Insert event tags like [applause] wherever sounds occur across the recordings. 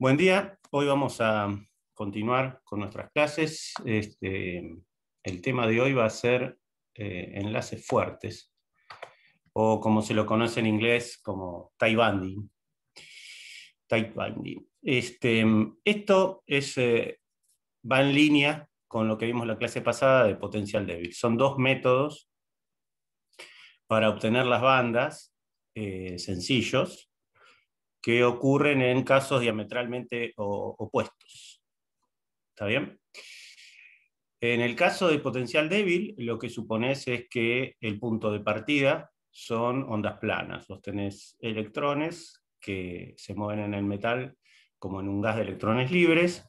Buen día, hoy vamos a continuar con nuestras clases. Este, el tema de hoy va a ser eh, enlaces fuertes, o como se lo conoce en inglés, como tie binding. Este, esto es, eh, va en línea con lo que vimos la clase pasada de potencial débil. Son dos métodos para obtener las bandas eh, sencillos que ocurren en casos diametralmente opuestos. ¿Está bien? En el caso de potencial débil, lo que supones es que el punto de partida son ondas planas. Vos tenés electrones que se mueven en el metal como en un gas de electrones libres,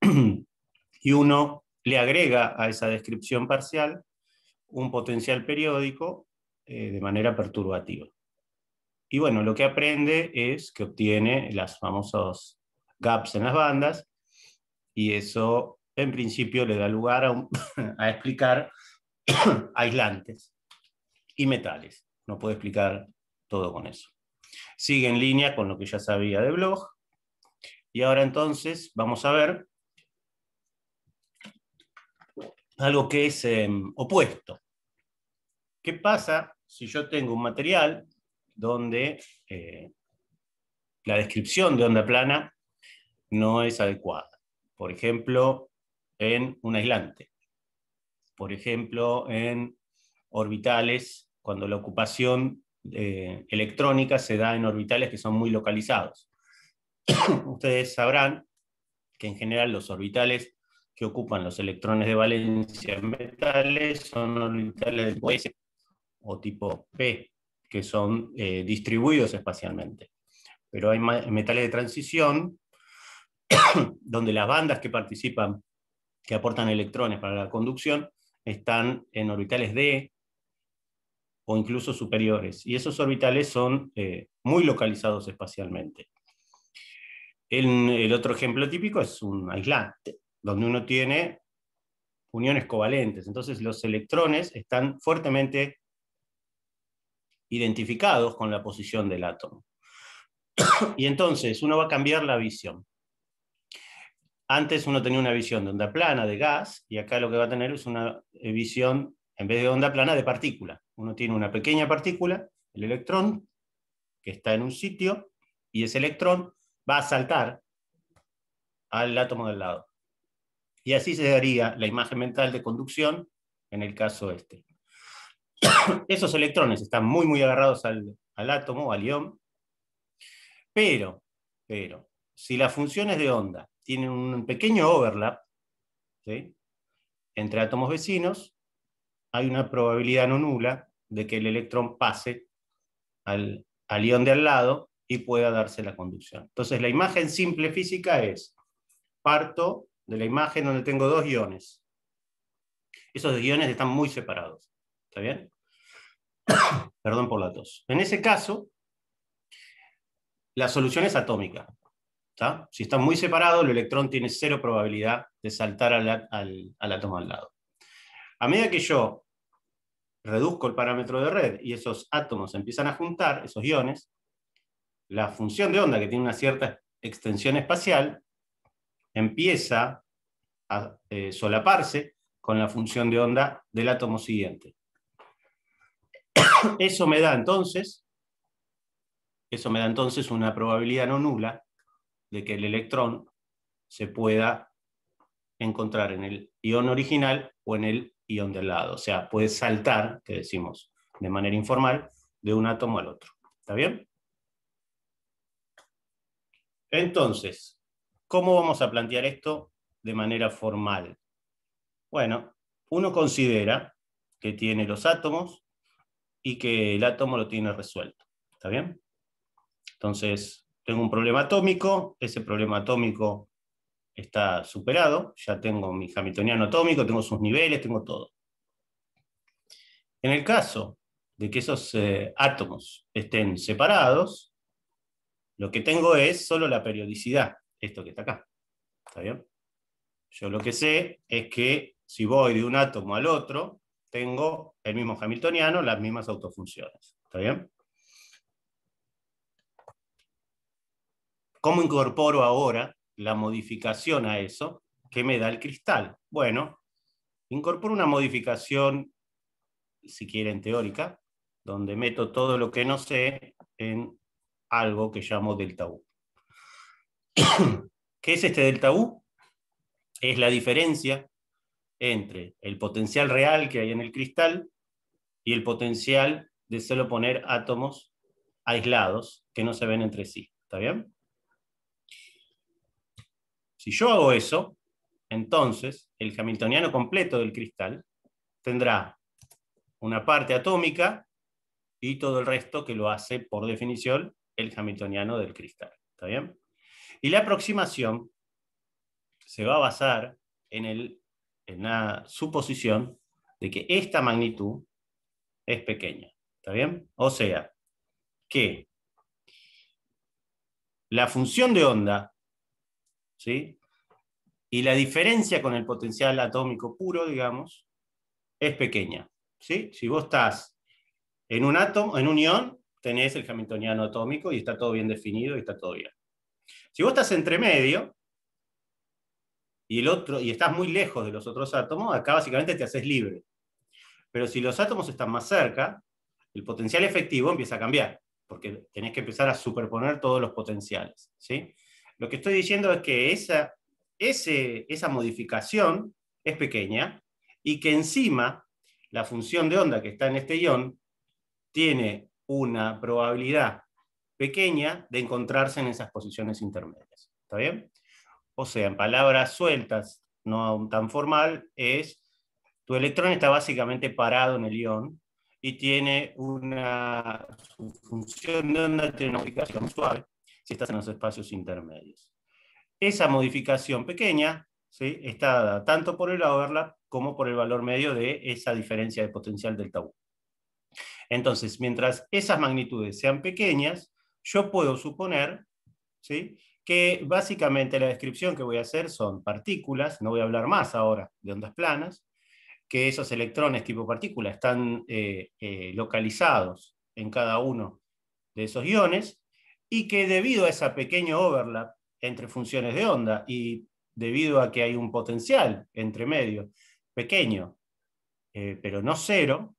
[clears throat] y uno le agrega a esa descripción parcial un potencial periódico eh, de manera perturbativa. Y bueno, lo que aprende es que obtiene las famosos gaps en las bandas y eso en principio le da lugar a, [laughs] explicar [coughs] aislantes y metales. No puedo explicar todo con eso. Sigue en línea con lo que ya sabía de blog. Y ahora entonces vamos a ver algo que es em, opuesto. ¿Qué pasa si yo tengo un material donde eh, la descripción de onda plana no es adecuada. Por ejemplo, en un aislante. Por ejemplo, en orbitales, cuando la ocupación eh, electrónica se da en orbitales que son muy localizados. [coughs] Ustedes sabrán que en general los orbitales que ocupan los electrones de valencia en metales son orbitales de tipo S o tipo P, que son eh, distribuidos espacialmente. Pero hay metales de transición [coughs] donde las bandas que participan, que aportan electrones para la conducción, están en orbitales D o incluso superiores. Y esos orbitales son eh, muy localizados espacialmente. el otro ejemplo típico es un aislante, donde uno tiene uniones covalentes. Entonces los electrones están fuertemente identificados con la posición del átomo. [coughs] y entonces uno va a cambiar la visión. Antes uno tenía una visión de onda plana, de gas, y acá lo que va a tener es una eh, visión, en vez de onda plana, de partícula. Uno tiene una pequeña partícula, el electrón, que está en un sitio, y ese electrón va a saltar al átomo del lado. Y así se daría la imagen mental de conducción en el caso este. [coughs] Esos electrones están muy, muy agarrados al, al átomo, al ión. Pero, pero, si las funciones de onda tienen un pequeño overlap entre átomos vecinos, hay una probabilidad no nula de que el electrón pase al, al de al lado y pueda darse la conducción. Entonces, la imagen simple física es, parto de la imagen donde tengo dos iones. Esos dos iones están muy separados. ¿Está bien? [coughs] Perdón por la tos. En ese caso, la solución es atómica. Si están muy separados, el electrón tiene cero probabilidad de saltar al, átomo al lado. A medida que yo reduzco el parámetro de red y esos átomos empiezan a juntar, esos iones, la función de onda, que tiene una cierta extensión espacial, empieza a eh, solaparse con la función de onda del átomo siguiente. [coughs] Eso me da entonces, eso me da entonces una probabilidad no nula de que el electrón se pueda encontrar en el ion original o en el ion del lado. O sea, puede saltar, que decimos de manera informal, de un átomo al otro. ¿Está bien? Entonces, ¿cómo vamos a plantear esto de manera formal? Bueno, uno considera que tiene los átomos y que el átomo lo tiene resuelto. ¿Está bien? Entonces, tengo un problema atómico, ese problema atómico está superado, ya tengo mi hamiltoniano atómico, tengo sus niveles, tengo todo. En el caso de que esos eh, átomos estén separados, lo que tengo es solo la periodicidad, esto que está acá. ¿Está bien? Yo lo que sé es que si voy de un átomo al otro, tengo el mismo hamiltoniano, las mismas autofunciones. ¿Está bien? ¿Cómo incorporo ahora la modificación a eso que me da el cristal? Bueno, incorporo una modificación, si quieren, teórica, donde meto todo lo que no sé en algo que llamo delta U. [coughs] ¿Qué es este delta U? Es la diferencia entre el potencial real que hay en el cristal y el potencial de solo poner átomos aislados que no se ven entre sí. ¿Está bien? Si yo hago eso, entonces el hamiltoniano completo del cristal tendrá una parte atómica y todo el resto que lo hace, por definición, el hamiltoniano del cristal. ¿Está bien? Y la aproximación se va a basar en el en la suposición de que esta magnitud es pequeña. ¿Está bien? O sea, que la función de onda ¿sí? y la diferencia con el potencial atómico puro, digamos, es pequeña. ¿sí? Si vos estás en un átomo, en un ion, tenés el hamiltoniano atómico y está todo bien definido y está todo bien. Si vos estás entre medio, y, el otro, y estás muy lejos de los otros átomos, acá básicamente te haces libre. Pero si los átomos están más cerca, el potencial efectivo empieza a cambiar, porque tenés que empezar a superponer todos los potenciales. ¿sí? Lo que estoy diciendo es que esa, esa modificación es pequeña y que encima la función de onda que está en este ion tiene una probabilidad pequeña de encontrarse en esas posiciones intermedias. ¿Está bien? O sea, en palabras sueltas, no aún tan formal, es tu electrón está básicamente parado en el ion y tiene una función de onda, suave si estás en los espacios intermedios. Esa modificación pequeña ¿sí? está dada tanto por el overlap como por el valor medio de esa diferencia de potencial del tabú. Entonces, mientras esas magnitudes sean pequeñas, yo puedo suponer ¿sí? que básicamente la descripción que voy a hacer son partículas, no voy a hablar más ahora de ondas planas, que esos electrones tipo partícula están eh, eh, localizados en cada uno de esos iones y que debido a ese pequeño overlap entre funciones de onda y debido a que hay un potencial entre medio pequeño, eh, pero no cero,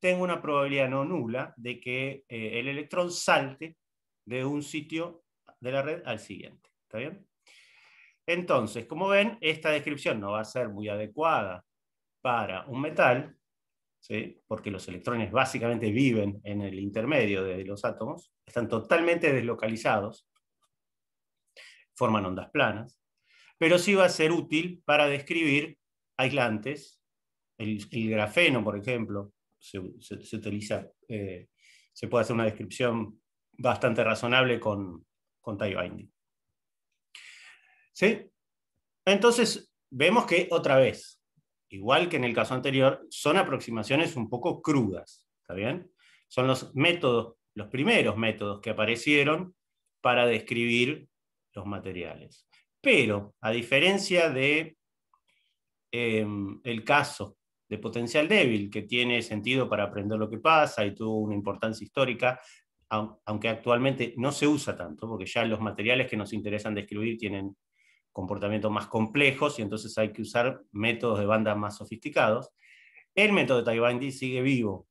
tengo una probabilidad no nula de que el electrón salte de un sitio de la red al siguiente. ¿Está bien? Entonces, como ven, esta descripción no va a ser muy adecuada para un metal, ¿sí? porque los electrones básicamente viven en el intermedio de los átomos, están totalmente deslocalizados, forman ondas planas, pero sí va a ser útil para describir aislantes. El, grafeno, por ejemplo, se, utiliza, eh, se puede hacer una descripción bastante razonable con, con tie binding. Entonces, vemos que otra vez, igual que en el caso anterior, son aproximaciones un poco crudas, ¿está bien? Son los métodos, los primeros métodos que aparecieron para describir los materiales. Pero, a diferencia de em, el caso de potencial débil, que tiene sentido para aprender lo que pasa y tuvo una importancia histórica, aunque actualmente no se usa tanto, porque ya los materiales que nos interesan describir tienen comportamientos más complejos y entonces hay que usar métodos de banda más sofisticados, el método de Taibandi sigue vivo.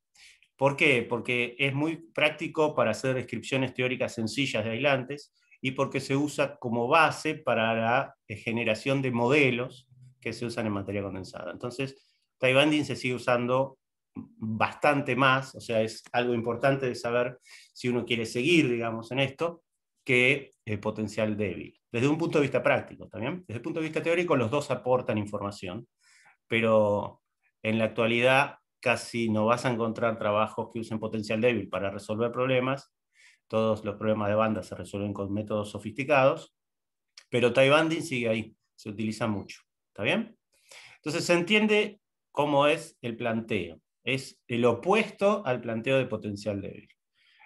¿Por qué? Porque es muy práctico para hacer descripciones teóricas sencillas de aislantes y porque se usa como base para la eh, generación de modelos que se usan en materia condensada. Entonces, Taibandi se sigue usando bastante más, o sea, es algo importante de saber si uno quiere seguir, digamos, en esto, que el potencial débil. Desde un punto de vista práctico también. Desde el punto de vista teórico, los dos aportan información, pero en la actualidad casi no vas a encontrar trabajos que usen potencial débil para resolver problemas. Todos los problemas de banda se resuelven con métodos sofisticados, pero tie sigue ahí, se utiliza mucho. ¿Está bien? Entonces se entiende cómo es el planteo. Es el opuesto al planteo de potencial débil.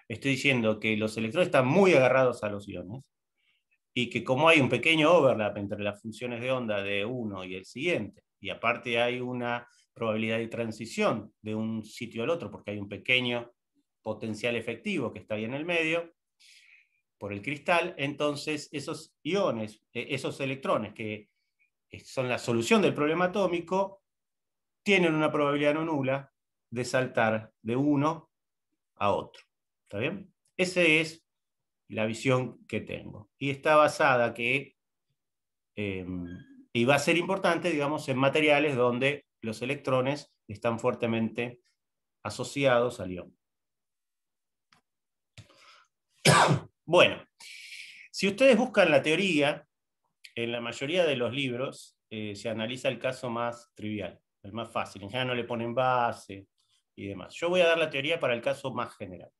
Estoy diciendo que los electrones están muy agarrados a los iones y que como hay un pequeño overlap entre las funciones de onda de uno y el siguiente, y aparte hay una probabilidad de transición de un sitio al otro, porque hay un pequeño potencial efectivo que está ahí en el medio, por el cristal, entonces esos iones, e, esos electrones que eh, son la solución del problema atómico, tienen una probabilidad no nula de saltar de uno a otro. ¿Está bien? Esa es la visión que tengo. Y está basada que, em, y va a ser importante, digamos, en materiales donde los electrones están fuertemente asociados al ion. [coughs] Bueno, si ustedes buscan la teoría, en la mayoría de los libros eh, se analiza el caso más trivial, el más fácil. En general no le ponen base, y demás. Yo voy a dar la teoría para el caso más general.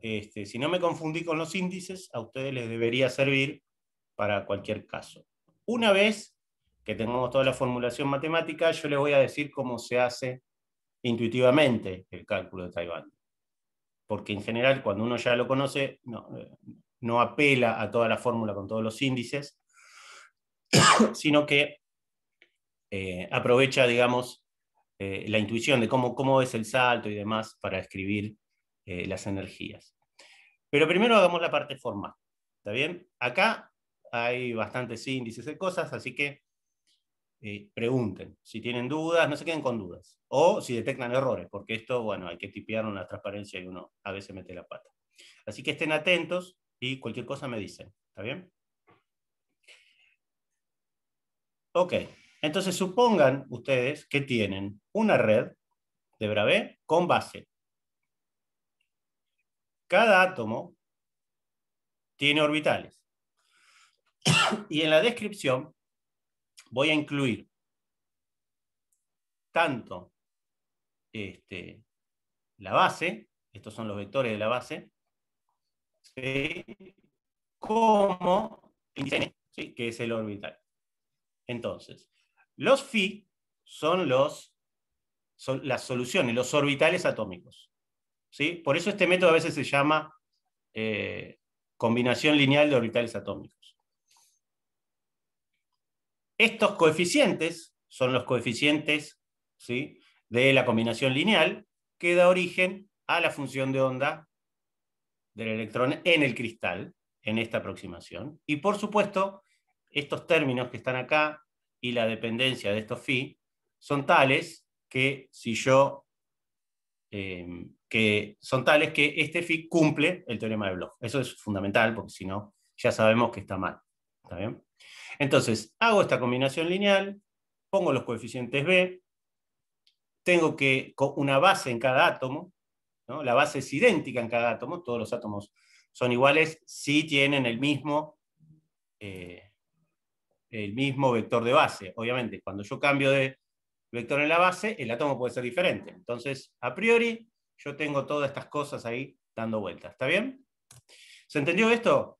Este, si no me confundí con los índices, a ustedes les debería servir para cualquier caso. Una vez que tengamos toda la formulación matemática, yo les voy a decir cómo se hace intuitivamente el cálculo de Taiwán. Porque en general, cuando uno ya lo conoce, eh, no, apela a toda la fórmula con todos los índices, [coughs] sino que eh, aprovecha, digamos, eh, la intuición de cómo, es el salto y demás para escribir eh, las energías. Pero primero hagamos la parte formal. ¿Está bien? Acá hay bastantes índices de cosas, así que eh, pregunten. Si tienen dudas, no se queden con dudas. O si detectan errores, porque esto, bueno, hay que tipear una transparencia y uno a veces mete la pata. Así que estén atentos y cualquier cosa me dicen. ¿Está bien? Ok. Entonces supongan ustedes que tienen una red de Bravais con base. Cada átomo tiene orbitales. Y en la descripción voy a incluir tanto este, la base, estos son los vectores de la base, como el que es el orbital. Entonces, los phi son, los, las soluciones, los orbitales atómicos. ¿sí? Por eso este método a veces se llama eh, combinación lineal de orbitales atómicos. Estos coeficientes son los coeficientes ¿sí? de la combinación lineal que da origen a la función de onda del electrón en el cristal, en esta aproximación. Y por supuesto, estos términos que están acá, y la dependencia de estos phi son tales que si yo em, que son tales que este phi cumple el teorema de Bloch. Eso es fundamental porque si no ya sabemos que está mal. Entonces, hago esta combinación lineal, pongo los coeficientes B, tengo que una base en cada átomo, la base es idéntica en cada átomo, todos los átomos son iguales si tienen el mismo eh, el mismo vector de base. Obviamente, cuando yo cambio de vector en la base, el átomo puede ser diferente. Entonces, a priori, yo tengo todas estas cosas ahí dando vueltas. ¿Está bien? ¿Se entendió esto?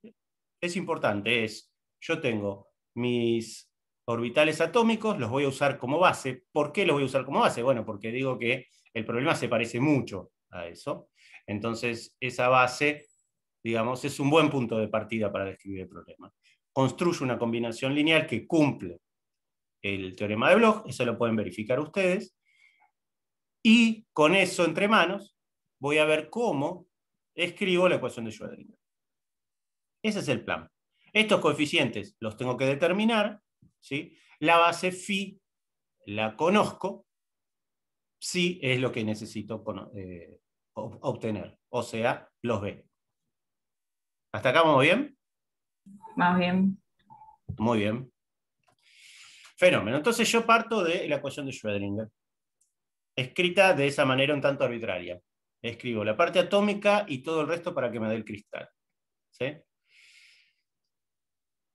Es importante, es, yo tengo mis orbitales atómicos, los voy a usar como base. ¿Por qué los voy a usar como base? Bueno, porque digo que el problema se parece mucho a eso. Entonces, esa base, digamos, es un buen punto de partida para describir el problema construye una combinación lineal que cumple el teorema de Bloch, eso lo pueden verificar ustedes, y con eso entre manos voy a ver cómo escribo la ecuación de Schrödinger. Ese es el plan. Estos coeficientes los tengo que determinar, ¿sí? la base phi la conozco, si es lo que necesito eh, obtener, o sea, los B. ¿Hasta acá vamos bien? Más bien. Muy bien. Fenómeno. Entonces yo parto de la ecuación de Schrödinger, escrita de esa manera un tanto arbitraria. Escribo la parte atómica y todo el resto para que me dé el cristal. ¿Sí?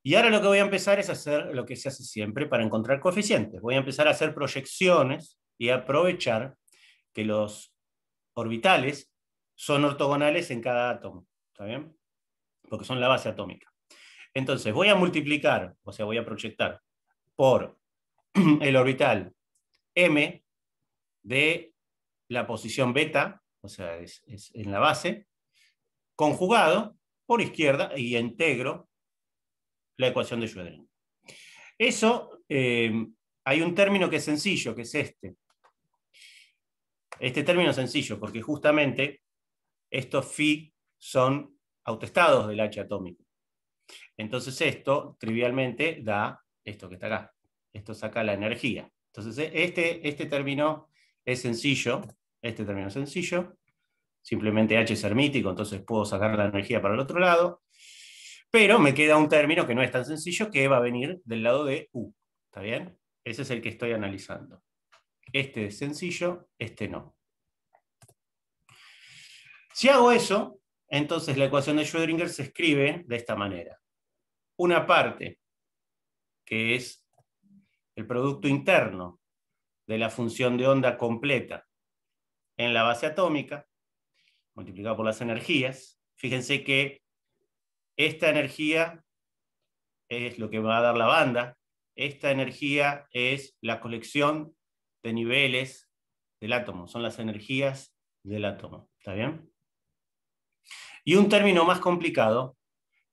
Y ahora lo que voy a empezar es hacer lo que se hace siempre para encontrar coeficientes. Voy a empezar a hacer proyecciones y aprovechar que los orbitales son ortogonales en cada átomo. ¿Está bien? Porque son la base atómica. Entonces, voy a multiplicar, o sea, voy a proyectar por [clears throat] el orbital m de la posición beta, o sea, es, en la base, conjugado por izquierda y integro la ecuación de Schrödinger. Eso, eh, hay un término que es sencillo, que es este. Este término es sencillo, porque justamente estos phi son autoestados del H atómico. Entonces esto, trivialmente, da esto que está acá. Esto saca la energía. Entonces e, este, este término es sencillo, este término es sencillo, simplemente H es hermítico, entonces puedo sacar la energía para el otro lado, pero me queda un término que no es tan sencillo que va a venir del lado de U, ¿está bien? Ese es el que estoy analizando. Este es sencillo, este no. Si hago eso, entonces la ecuación de Schrödinger se escribe de esta manera una parte, que es el producto interno de la función de onda completa en la base atómica, multiplicado por las energías. Fíjense que esta energía es lo que va a dar la banda, esta energía es la colección de niveles del átomo, son las energías del átomo, ¿está bien? Y un término más complicado,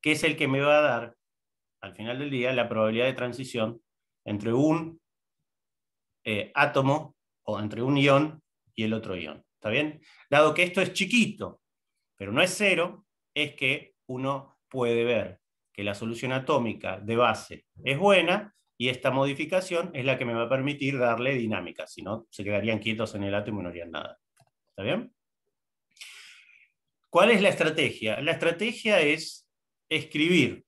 que es el que me va a dar al final del día, la probabilidad de transición entre un eh, átomo o entre un ion y el otro ion, ¿Está bien? Dado que esto es chiquito, pero no es cero, es que uno puede ver que la solución atómica de base es buena y esta modificación es la que me va a permitir darle dinámica, si no se quedarían quietos en el átomo y no harían nada. ¿Está bien? ¿Cuál es la estrategia? La estrategia es escribir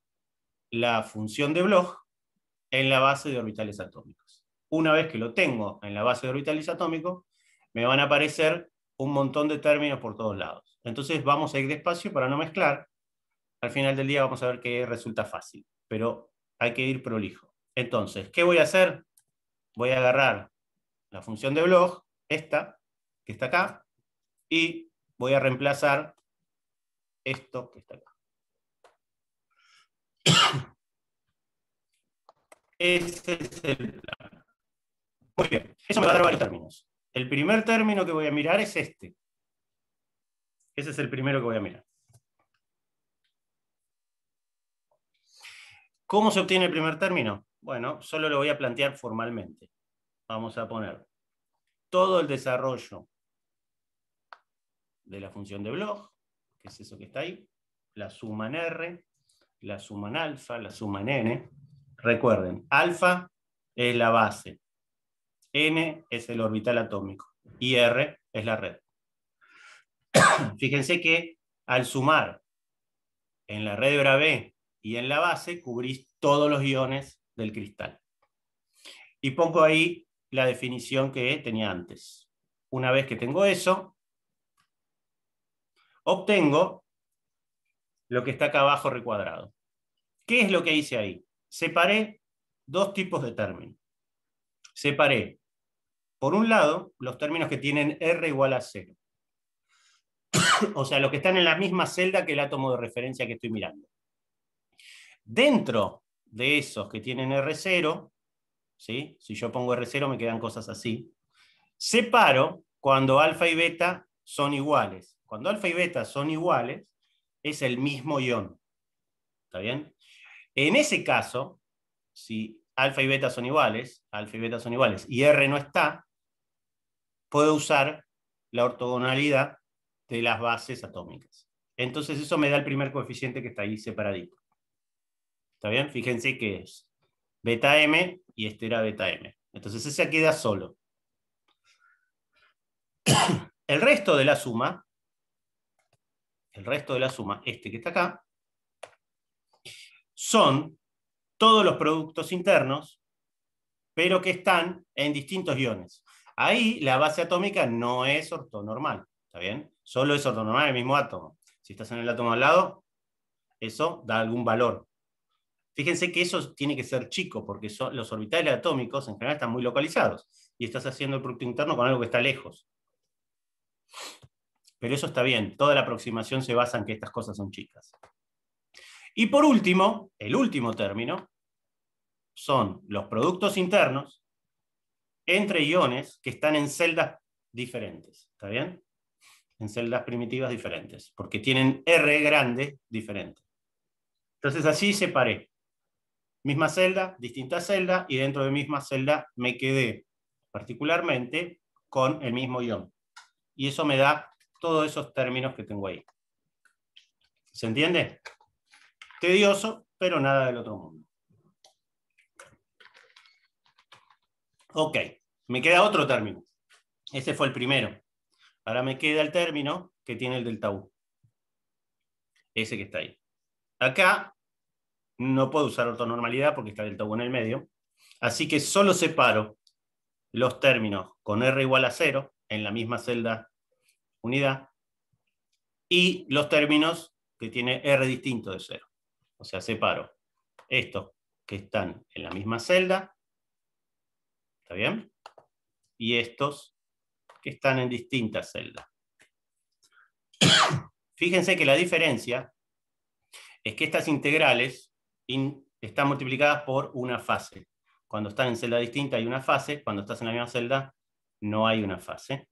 la función de Bloch en la base de orbitales atómicos. Una vez que lo tengo en la base de orbitales atómicos, me van a aparecer un montón de términos por todos lados. Entonces vamos a ir despacio para no mezclar. Al final del día vamos a ver que resulta fácil, pero hay que ir prolijo. Entonces, ¿qué voy a hacer? Voy a agarrar la función de Bloch, esta, que está acá, y voy a reemplazar esto que está acá el Muy bien, eso me va a dar varios términos. El primer término que voy a mirar es este. Ese es el primero que voy a mirar. ¿Cómo se obtiene el primer término? Bueno, solo lo voy a plantear formalmente. Vamos a poner todo el desarrollo de la función de blog, que es eso que está ahí, la suma en R, la suman alfa, la suman n. Recuerden, alfa es la base, n es el orbital atómico y r es la red. [coughs] Fíjense que al sumar en la red de B y en la base, cubrís todos los iones del cristal. Y pongo ahí la definición que tenía antes. Una vez que tengo eso, obtengo lo que está acá abajo recuadrado. ¿Qué es lo que hice ahí? Separé dos tipos de términos. Separé, por un lado, los términos que tienen R igual a cero. [coughs] o sea, los que están en la misma celda que el átomo de referencia que estoy mirando. Dentro de esos que tienen R0, ¿sí? si yo pongo R0 me quedan cosas así, separo cuando alfa y beta son iguales. Cuando alfa y beta son iguales, es el mismo ion. ¿Está bien? En ese caso, si alfa y beta son iguales, alfa y beta son iguales, y R no está, puedo usar la ortogonalidad de las bases atómicas. Entonces eso me da el primer coeficiente que está ahí separadito. ¿Está bien? Fíjense que es beta m y este era beta m. Entonces ese queda solo. [coughs] El resto de la suma el resto de la suma, este que está acá, son todos los productos internos, pero que están en distintos iones. Ahí la base atómica no es ortonormal, ¿está bien? Solo es ortonormal el mismo átomo. Si estás en el átomo al lado, eso da algún valor. Fíjense que eso tiene que ser chico, porque son, los orbitales atómicos en general están muy localizados, y estás haciendo el producto interno con algo que está lejos. Pero eso está bien, toda la aproximación se basa en que estas cosas son chicas. Y por último, el último término, son los productos internos entre iones que están en celdas diferentes. ¿Está bien? En celdas primitivas diferentes, porque tienen R grande diferente. Entonces así separé. Misma celda, distinta celda, y dentro de misma celda me quedé particularmente con el mismo ion. Y eso me da todos esos términos que tengo ahí. ¿Se entiende? Tedioso, pero nada del otro mundo. Ok, me queda otro término. Ese fue el primero. Ahora me queda el término que tiene el delta U. Ese que está ahí. Acá no puedo usar ortonormalidad porque está el U en el medio. Así que solo separo los términos con R igual a 0 en la misma celda unidad, y los términos que tiene R distinto de 0. O sea, separo estos que están en la misma celda, ¿está bien? Y estos que están en distintas celdas. [coughs] Fíjense que la diferencia es que estas integrales están multiplicadas por una fase. Cuando están en celda distinta hay una fase, cuando estás en la misma celda no hay una fase.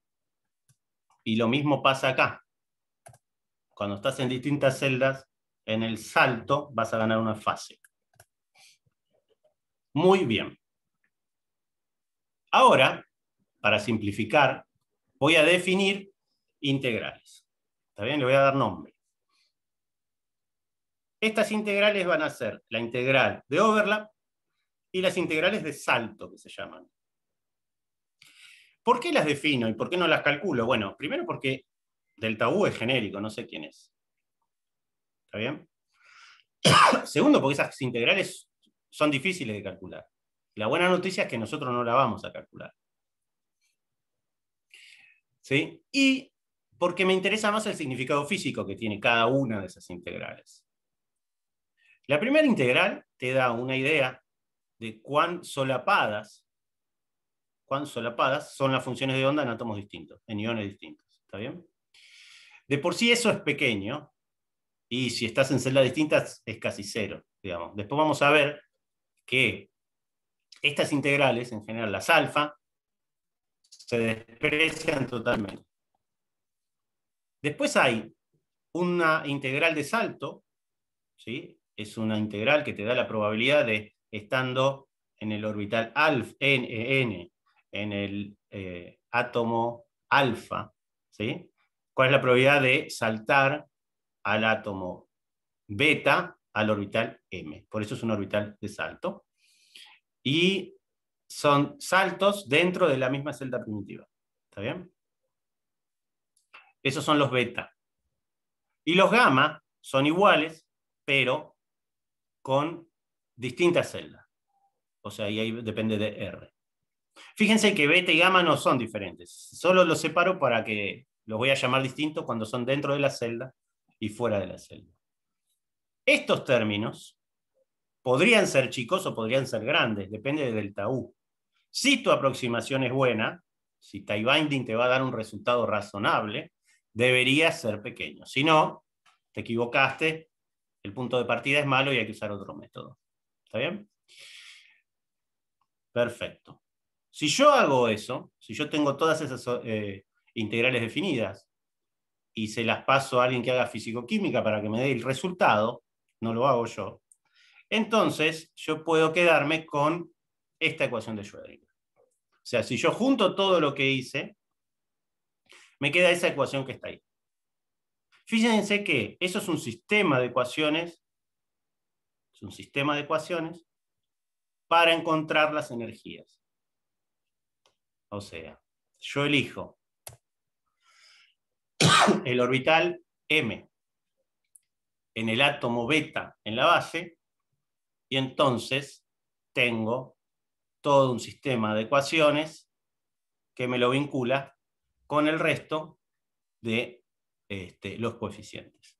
Y lo mismo pasa acá. Cuando estás en distintas celdas, en el salto vas a ganar una fase. Muy bien. Ahora, para simplificar, voy a definir integrales. ¿Está bien? Le voy a dar nombre. Estas integrales van a ser la integral de overlap y las integrales de salto, que se llaman. ¿Por qué las defino y por qué no las calculo? Bueno, primero porque delta U es genérico, no sé quién es. ¿Está bien? [coughs] Segundo, porque esas integrales son difíciles de calcular. La buena noticia es que nosotros no la vamos a calcular. ¿Sí? Y porque me interesa más el significado físico que tiene cada una de esas integrales. La primera integral te da una idea de cuán solapadas cuán solapadas son las funciones de onda en átomos distintos, en iones distintos. ¿Está bien? De por sí eso es pequeño, y si estás en celdas distintas es casi cero, digamos. Después vamos a ver que estas integrales, en general las alfa, se desprecian totalmente. Después hay una integral de salto, ¿sí? es una integral que te da la probabilidad de, estando en el orbital alfa, n, n en el eh, átomo alfa, ¿sí? ¿Cuál es la probabilidad de saltar al átomo beta al orbital M? Por eso es un orbital de salto. Y son saltos dentro de la misma celda primitiva. ¿Está bien? Esos son los beta. Y los gamma son iguales, pero con distintas celdas. O sea, ahí depende de R. Fíjense que beta y gamma no son diferentes, solo los separo para que los voy a llamar distintos cuando son dentro de la celda y fuera de la celda. Estos términos podrían ser chicos o podrían ser grandes, depende del delta U. Si tu aproximación es buena, si tie binding te va a dar un resultado razonable, debería ser pequeño. Si no, te equivocaste, el punto de partida es malo y hay que usar otro método. ¿Está bien? Perfecto. Si yo hago eso, si yo tengo todas esas eh, integrales definidas y se las paso a alguien que haga físico-química para que me dé el resultado, no lo hago yo, entonces yo puedo quedarme con esta ecuación de Schrödinger. O sea, si yo junto todo lo que hice, me queda esa ecuación que está ahí. Fíjense que eso es un sistema de ecuaciones, es un sistema de ecuaciones para encontrar las energías. O sea, yo elijo el orbital M en el átomo beta en la base y entonces tengo todo un sistema de ecuaciones que me lo vincula con el resto de este, los coeficientes.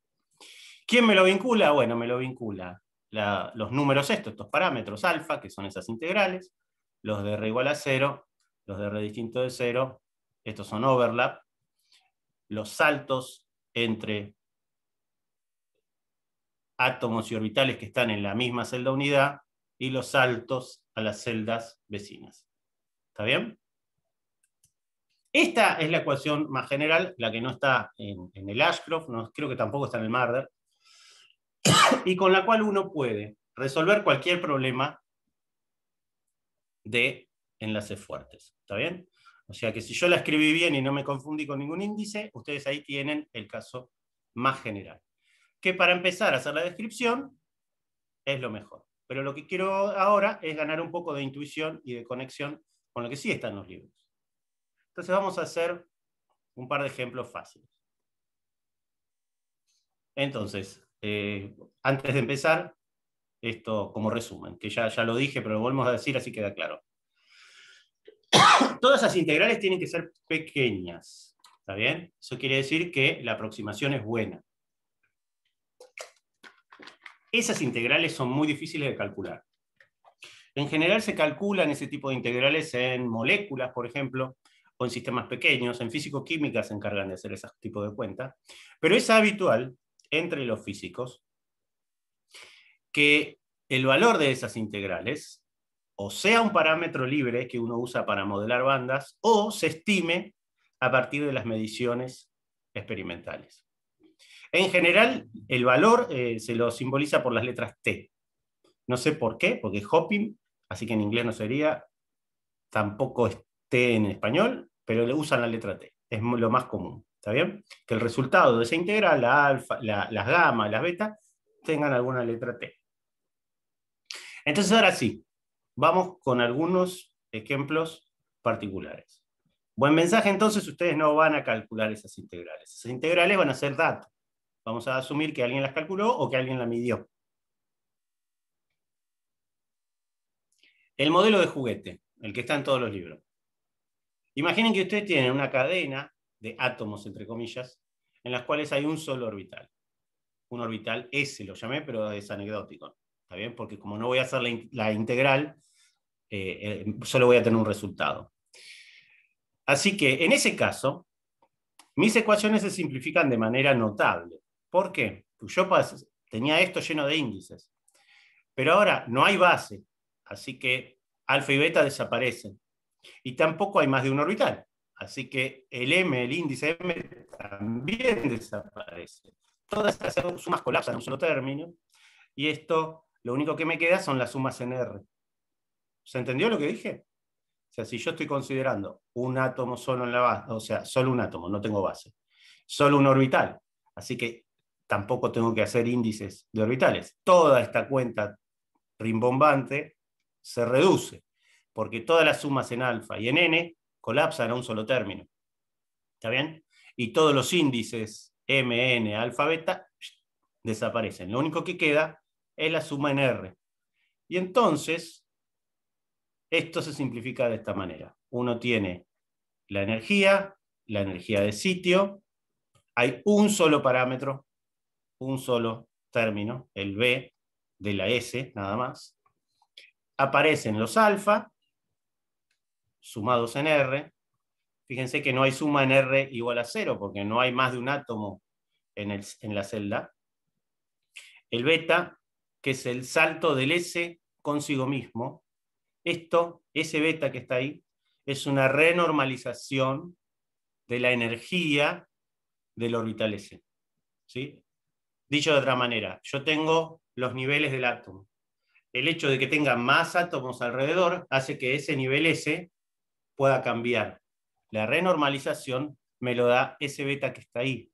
¿Quién me lo vincula? Bueno, me lo vincula los números estos, estos parámetros alfa, que son esas integrales, los de R igual a cero, los de distinto de cero, estos son overlap, los saltos entre átomos y orbitales que están en la misma celda unidad y los saltos a las celdas vecinas. ¿Está bien? Esta es la ecuación más general, la que no está en, en el Ashcroft, no, creo que tampoco está en el Marder, [coughs] y con la cual uno puede resolver cualquier problema de enlaces e fuertes. ¿Está bien? O sea que si yo la escribí bien y no me confundí con ningún índice, ustedes ahí tienen el caso más general. Que para empezar a hacer la descripción es lo mejor. Pero lo que quiero ahora es ganar un poco de intuición y de conexión con lo que sí está en los libros. Entonces vamos a hacer un par de ejemplos fáciles. Entonces, eh, antes de empezar, esto como resumen, que ya, ya lo dije, pero lo volvemos a decir, así queda claro todas esas integrales tienen que ser pequeñas. ¿Está bien? Eso quiere decir que la aproximación es buena. Esas integrales son muy difíciles de calcular. En general se calculan ese tipo de integrales en moléculas, por ejemplo, o en sistemas pequeños. En físico-química se encargan de hacer ese tipo de cuentas. Pero es habitual entre los físicos que el valor de esas integrales o sea un parámetro libre que uno usa para modelar bandas, o se estime a partir de las mediciones experimentales. En general, el valor eh, se lo simboliza por las letras T. No sé por qué, porque es hopping, así que en inglés no sería, tampoco es T en español, pero le usan la letra T, es lo más común. ¿Está bien? Que el resultado de esa integral, la alfa, las gamas, las betas, tengan alguna letra T. Entonces, ahora sí, Vamos con algunos ejemplos particulares. Buen mensaje, entonces ustedes no van a calcular esas integrales. Esas integrales van a ser datos. Vamos a asumir que alguien las calculó o que alguien la midió. El modelo de juguete, el que está en todos los libros. Imaginen que ustedes tienen una cadena de átomos, entre comillas, en las cuales hay un solo orbital. Un orbital S lo llamé, pero es anecdótico. ¿Está bien? Porque como no voy a hacer la, integral, eh, eh, solo voy a tener un resultado. Así que en ese caso, mis ecuaciones se simplifican de manera notable. ¿Por qué? Pues yo tenía esto lleno de índices, pero ahora no hay base, así que alfa y beta desaparecen. Y tampoco hay más de un orbital, así que el m, el índice m, también desaparece. Todas estas sumas colapsan en un solo término, y esto lo único que me queda son las sumas en R. ¿Se entendió lo que dije? O sea, si yo estoy considerando un átomo solo en la base, o sea, solo un átomo, no tengo base, solo un orbital, así que tampoco tengo que hacer índices de orbitales. Toda esta cuenta rimbombante se reduce, porque todas las sumas en alfa y en n colapsan a un solo término. ¿Está bien? Y todos los índices m, n, alfa, beta desaparecen. Lo único que queda es la suma en R. Y entonces, esto se simplifica de esta manera. Uno tiene la energía, la energía de sitio, hay un solo parámetro, un solo término, el B de la S, nada más. Aparecen los alfa, sumados en R. Fíjense que no hay suma en R igual a cero, porque no hay más de un átomo en, en la celda. El beta que es el salto del S consigo mismo. Esto, ese beta que está ahí, es una renormalización de la energía del orbital S. ¿sí? Dicho de otra manera, yo tengo los niveles del átomo. El hecho de que tenga más átomos alrededor hace que ese nivel S pueda cambiar. La renormalización me lo da ese beta que está ahí.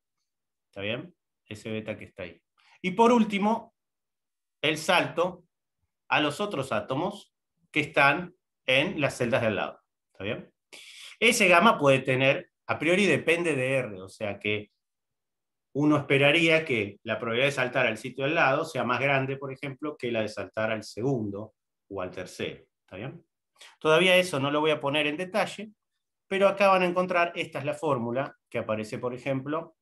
¿Está bien? Ese beta que está ahí. Y por último, el salto a los otros átomos que están en las celdas de al lado. ¿Está bien? Ese gamma puede tener, a priori depende de R, o sea que uno esperaría que la probabilidad de saltar al sitio al lado sea más grande, por ejemplo, que la de saltar al segundo o al tercero. ¿Está bien? Todavía eso no lo voy a poner en detalle, pero acá van a encontrar, esta es la fórmula que aparece, por ejemplo,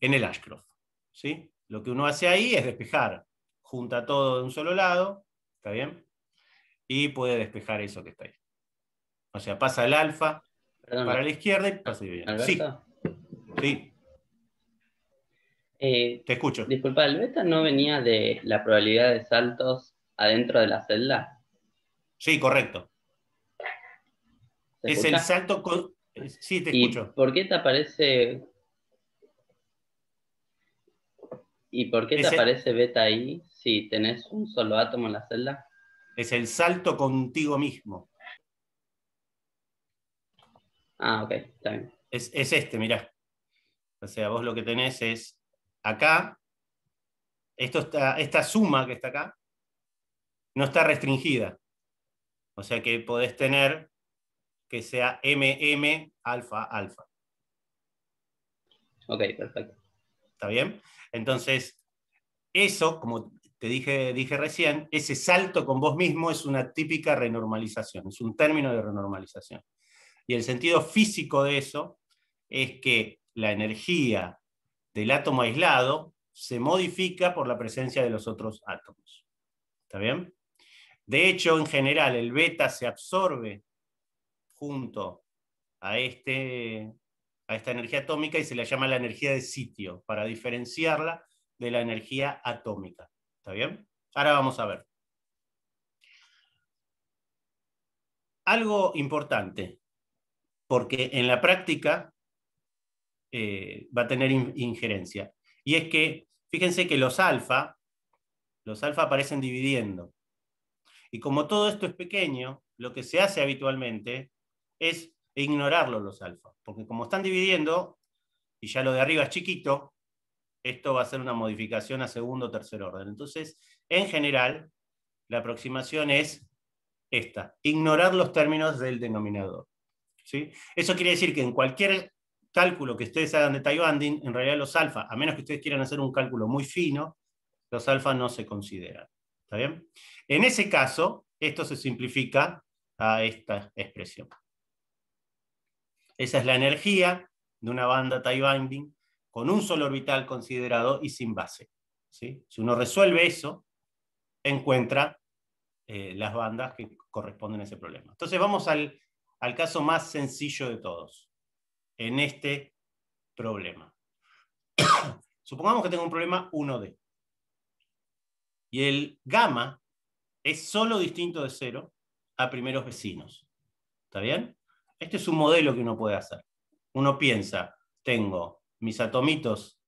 en el Ashcroft. ¿sí? Lo que uno hace ahí es despejar. Junta todo de un solo lado, ¿está bien? Y puede despejar eso que está ahí. O sea, pasa el alfa para la izquierda y pasa el Sí. Eh, te escucho. Disculpa, ¿el beta no venía de la probabilidad de saltos adentro de la celda? Sí, correcto. Es el salto. Con... Eh, sí, te escucho. ¿Y ¿Por qué te aparece ¿Y por qué te aparece beta ahí si tenés un solo átomo en la celda? Es el salto contigo mismo. Ah, ok, está bien. Es, este, mirá. O sea, vos lo que tenés es acá, esto esta suma que está acá, no está restringida. O sea que podés tener que sea MM alfa alfa. Ok, perfecto. ¿Está bien? Entonces, eso, como te dije, dije recién, ese salto con vos mismo es una típica renormalización, es un término de renormalización. Y el sentido físico de eso es que la energía del átomo aislado se modifica por la presencia de los otros átomos. ¿Está bien? De hecho, en general, el beta se absorbe junto a este a esta energía atómica y se la llama la energía de sitio, para diferenciarla de la energía atómica. ¿Está bien? Ahora vamos a ver. Algo importante, porque en la práctica eh, va a tener injerencia. Y es que, fíjense que los alfa, los alfa aparecen dividiendo. Y como todo esto es pequeño, lo que se hace habitualmente es e ignorarlo los alfa, porque como están dividiendo y ya lo de arriba es chiquito, esto va a ser una modificación a segundo o tercer orden. Entonces, en general, la aproximación es esta, ignorar los términos del denominador. ¿sí? Eso quiere decir que en cualquier cálculo que ustedes hagan de tie en realidad los alfa, a menos que ustedes quieran hacer un cálculo muy fino, los alfa no se consideran. ¿Está bien? En ese caso, esto se simplifica a esta expresión. Esa es la energía de una banda tie binding con un solo orbital considerado y sin base. Si uno resuelve eso, encuentra eh, las bandas que corresponden a ese problema. Entonces vamos al, al caso más sencillo de todos, en este problema. [coughs] Supongamos que tengo un problema 1D. Y el gamma es solo distinto de cero a primeros vecinos. ¿Está bien? este es un modelo que uno puede hacer. Uno piensa, tengo mis atomitos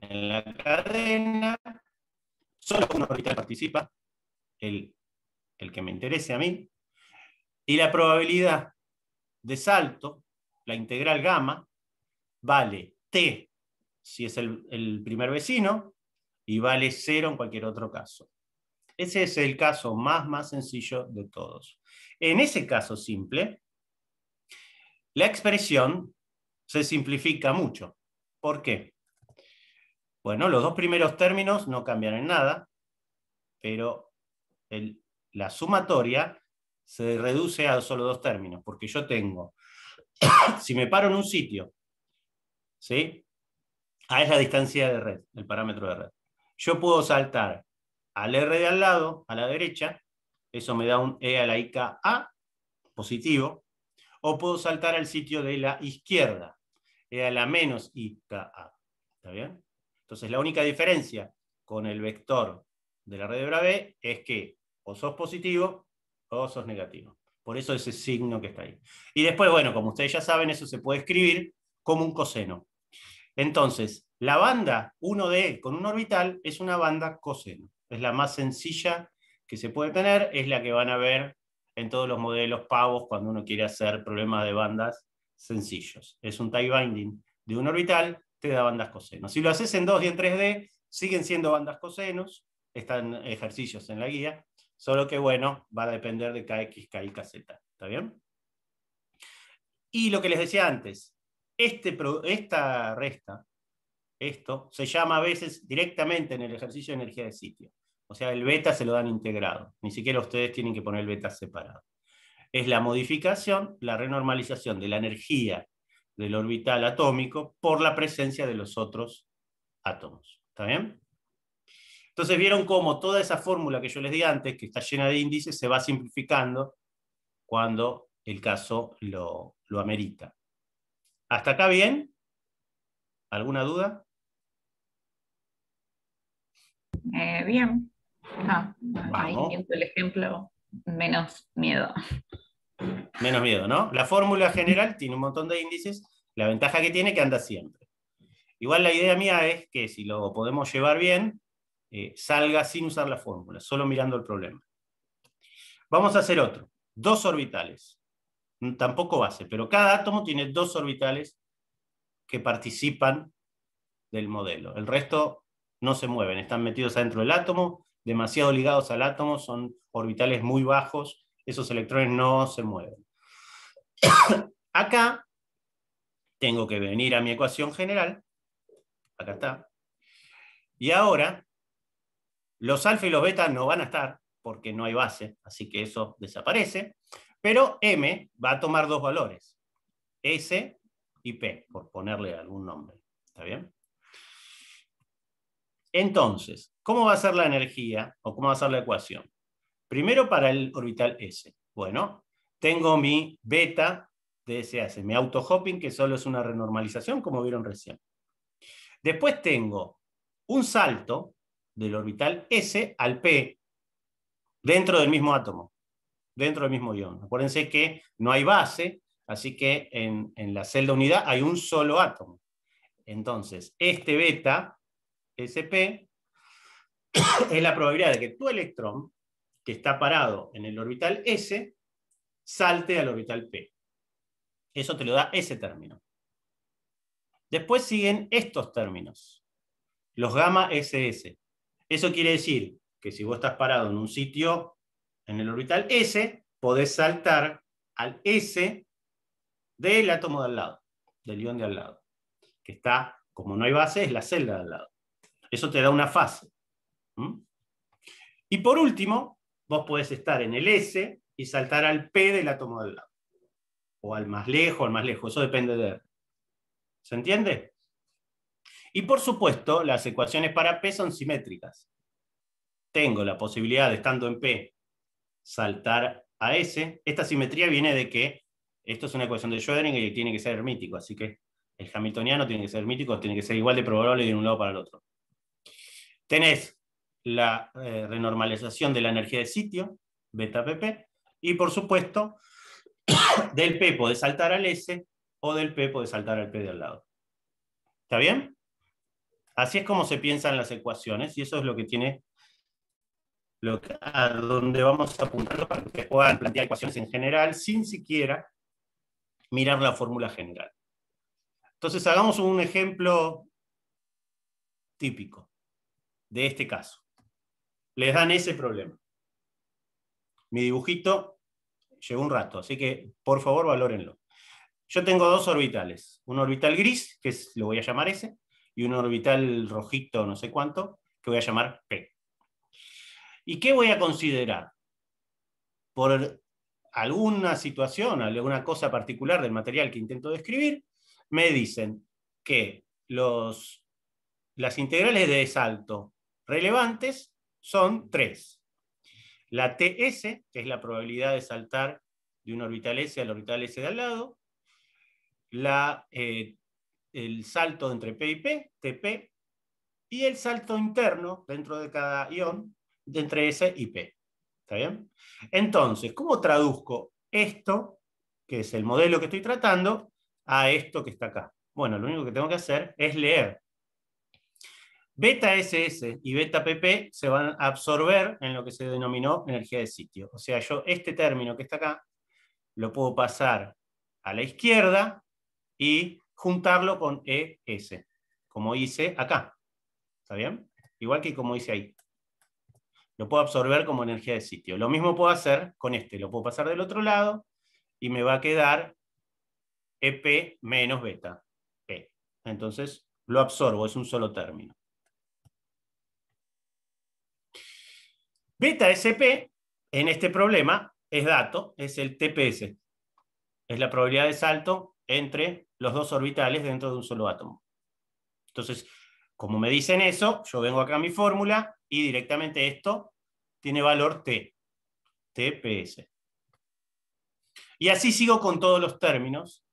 en la cadena, solo uno ahorita participa, el, que me interese a mí, y la probabilidad de salto, la integral gamma, vale t si es el, el, primer vecino y vale cero en cualquier otro caso. Ese es el caso más, más sencillo de todos. En ese caso simple, la expresión se simplifica mucho. ¿Por qué? Bueno, los dos primeros términos no cambian en nada, pero la sumatoria se reduce a solo dos términos, porque yo tengo, [coughs] si me paro en un sitio, ¿sí? A ah, esa distancia de red, el parámetro de red. Yo puedo saltar al R de al lado, a la derecha, eso me da un E a la IKA A, positivo, o puedo saltar al sitio de la izquierda, eh, a la menos y KA. ¿Está bien? Entonces la única diferencia con el vector de la red de B es que o sos positivo o sos negativo. Por eso ese signo que está ahí. Y después, bueno, como ustedes ya saben, eso se puede escribir como un coseno. Entonces, la banda 1D con un orbital es una banda coseno. Es la más sencilla que se puede tener, es la que van a ver en todos los modelos pavos cuando uno quiere hacer problemas de bandas sencillos. Es un tie binding de un orbital, te da bandas cosenos. Si lo haces en 2 y en 3D, siguen siendo bandas cosenos, están ejercicios en la guía, solo que bueno, va a depender de KX, y KZ. ¿Está bien? Y lo que les decía antes, este, esta resta, esto, se llama a veces directamente en el ejercicio de energía de sitio. O sea, el beta se lo dan integrado. Ni siquiera ustedes tienen que poner el beta separado. Es la modificación, la renormalización de la energía del orbital atómico por la presencia de los otros átomos. ¿Está bien? Entonces vieron cómo toda esa fórmula que yo les di antes, que está llena de índices, se va simplificando cuando el caso lo, amerita. ¿Hasta acá bien? ¿Alguna duda? Eh, bien. Ah, ahí el ejemplo, menos miedo. Menos miedo, ¿no? La fórmula general tiene un montón de índices, la ventaja que tiene es que anda siempre. Igual la idea mía es que si lo podemos llevar bien, eh, salga sin usar la fórmula, solo mirando el problema. Vamos a hacer otro. Dos orbitales. Mm, tampoco base, pero cada átomo tiene dos orbitales que participan del modelo. El resto no se mueven, están metidos adentro del átomo, demasiado ligados al átomo, son orbitales muy bajos, esos electrones no se mueven. [coughs] Acá tengo que venir a mi ecuación general, acá está, y ahora los alfa y los beta no van a estar porque no hay base, así que eso desaparece, pero m va a tomar dos valores, s y p, por ponerle algún nombre, ¿está bien? Entonces, ¿cómo va a ser la energía o cómo va a ser la ecuación? Primero para el orbital S. Bueno, tengo mi beta de S, mi auto-hopping, que solo es una renormalización, como vieron recién. Después tengo un salto del orbital S al P dentro del mismo átomo, dentro del mismo ion. Acuérdense que no hay base, así que en la celda unidad hay un solo átomo. Entonces, este beta SP [coughs] es la probabilidad de que tu electrón, que está parado en el orbital S, salte al orbital P. Eso te lo da ese término. Después siguen estos términos, los gamma SS. Eso quiere decir que si vos estás parado en un sitio en el orbital S, podés saltar al S del átomo de al lado, del ion de al lado, que está, como no hay base, es la celda de al lado. Eso te da una fase. Y por último, vos podés estar en el S y saltar al P del átomo del lado. O al más lejos, al más lejos. Eso depende de ¿Se entiende? Y por supuesto, las ecuaciones para P son simétricas. Tengo la posibilidad de, estando en P, saltar a S. Esta simetría viene de que esto es una ecuación de Schrödinger y tiene que ser hermítico. Así que el hamiltoniano tiene que ser hermítico, tiene que ser igual de probable de un lado para el otro. Tenés la eh, renormalización de la energía de sitio, beta PP, y por supuesto [coughs] del P puede saltar al S o del P puede saltar al P de al lado. ¿Está bien? Así es como se piensan las ecuaciones y eso es lo que tiene lo a donde vamos a para que puedan plantear ecuaciones en general sin siquiera mirar la fórmula general. Entonces hagamos un ejemplo típico de este caso. Les dan ese problema. Mi dibujito llegó un rato, así que por favor valórenlo. Yo tengo dos orbitales, un orbital gris, que es, lo voy a llamar ese, y un orbital rojito no sé cuánto, que voy a llamar P. ¿Y qué voy a considerar? Por alguna situación, alguna cosa particular del material que intento describir, me dicen que los, las integrales de salto relevantes son tres. La TS, que es la probabilidad de saltar de un orbital S al orbital S de al lado. La, eh, el salto entre P y P, TP. Y el salto interno dentro de cada ion de entre S y P. ¿Está bien? Entonces, ¿cómo traduzco esto, que es el modelo que estoy tratando, a esto que está acá? Bueno, lo único que tengo que hacer es leer Beta SS y beta PP se van a absorber en lo que se denominó energía de sitio. O sea, yo este término que está acá lo puedo pasar a la izquierda y juntarlo con ES, como hice acá. ¿Está bien? Igual que como hice ahí. Lo puedo absorber como energía de sitio. Lo mismo puedo hacer con este. Lo puedo pasar del otro lado y me va a quedar EP menos beta. P. Entonces lo absorbo, es un solo término. Beta SP en este problema es dato, es el TPS. Es la probabilidad de salto entre los dos orbitales dentro de un solo átomo. Entonces, como me dicen eso, yo vengo acá a mi fórmula y directamente esto tiene valor T, TPS. Y así sigo con todos los términos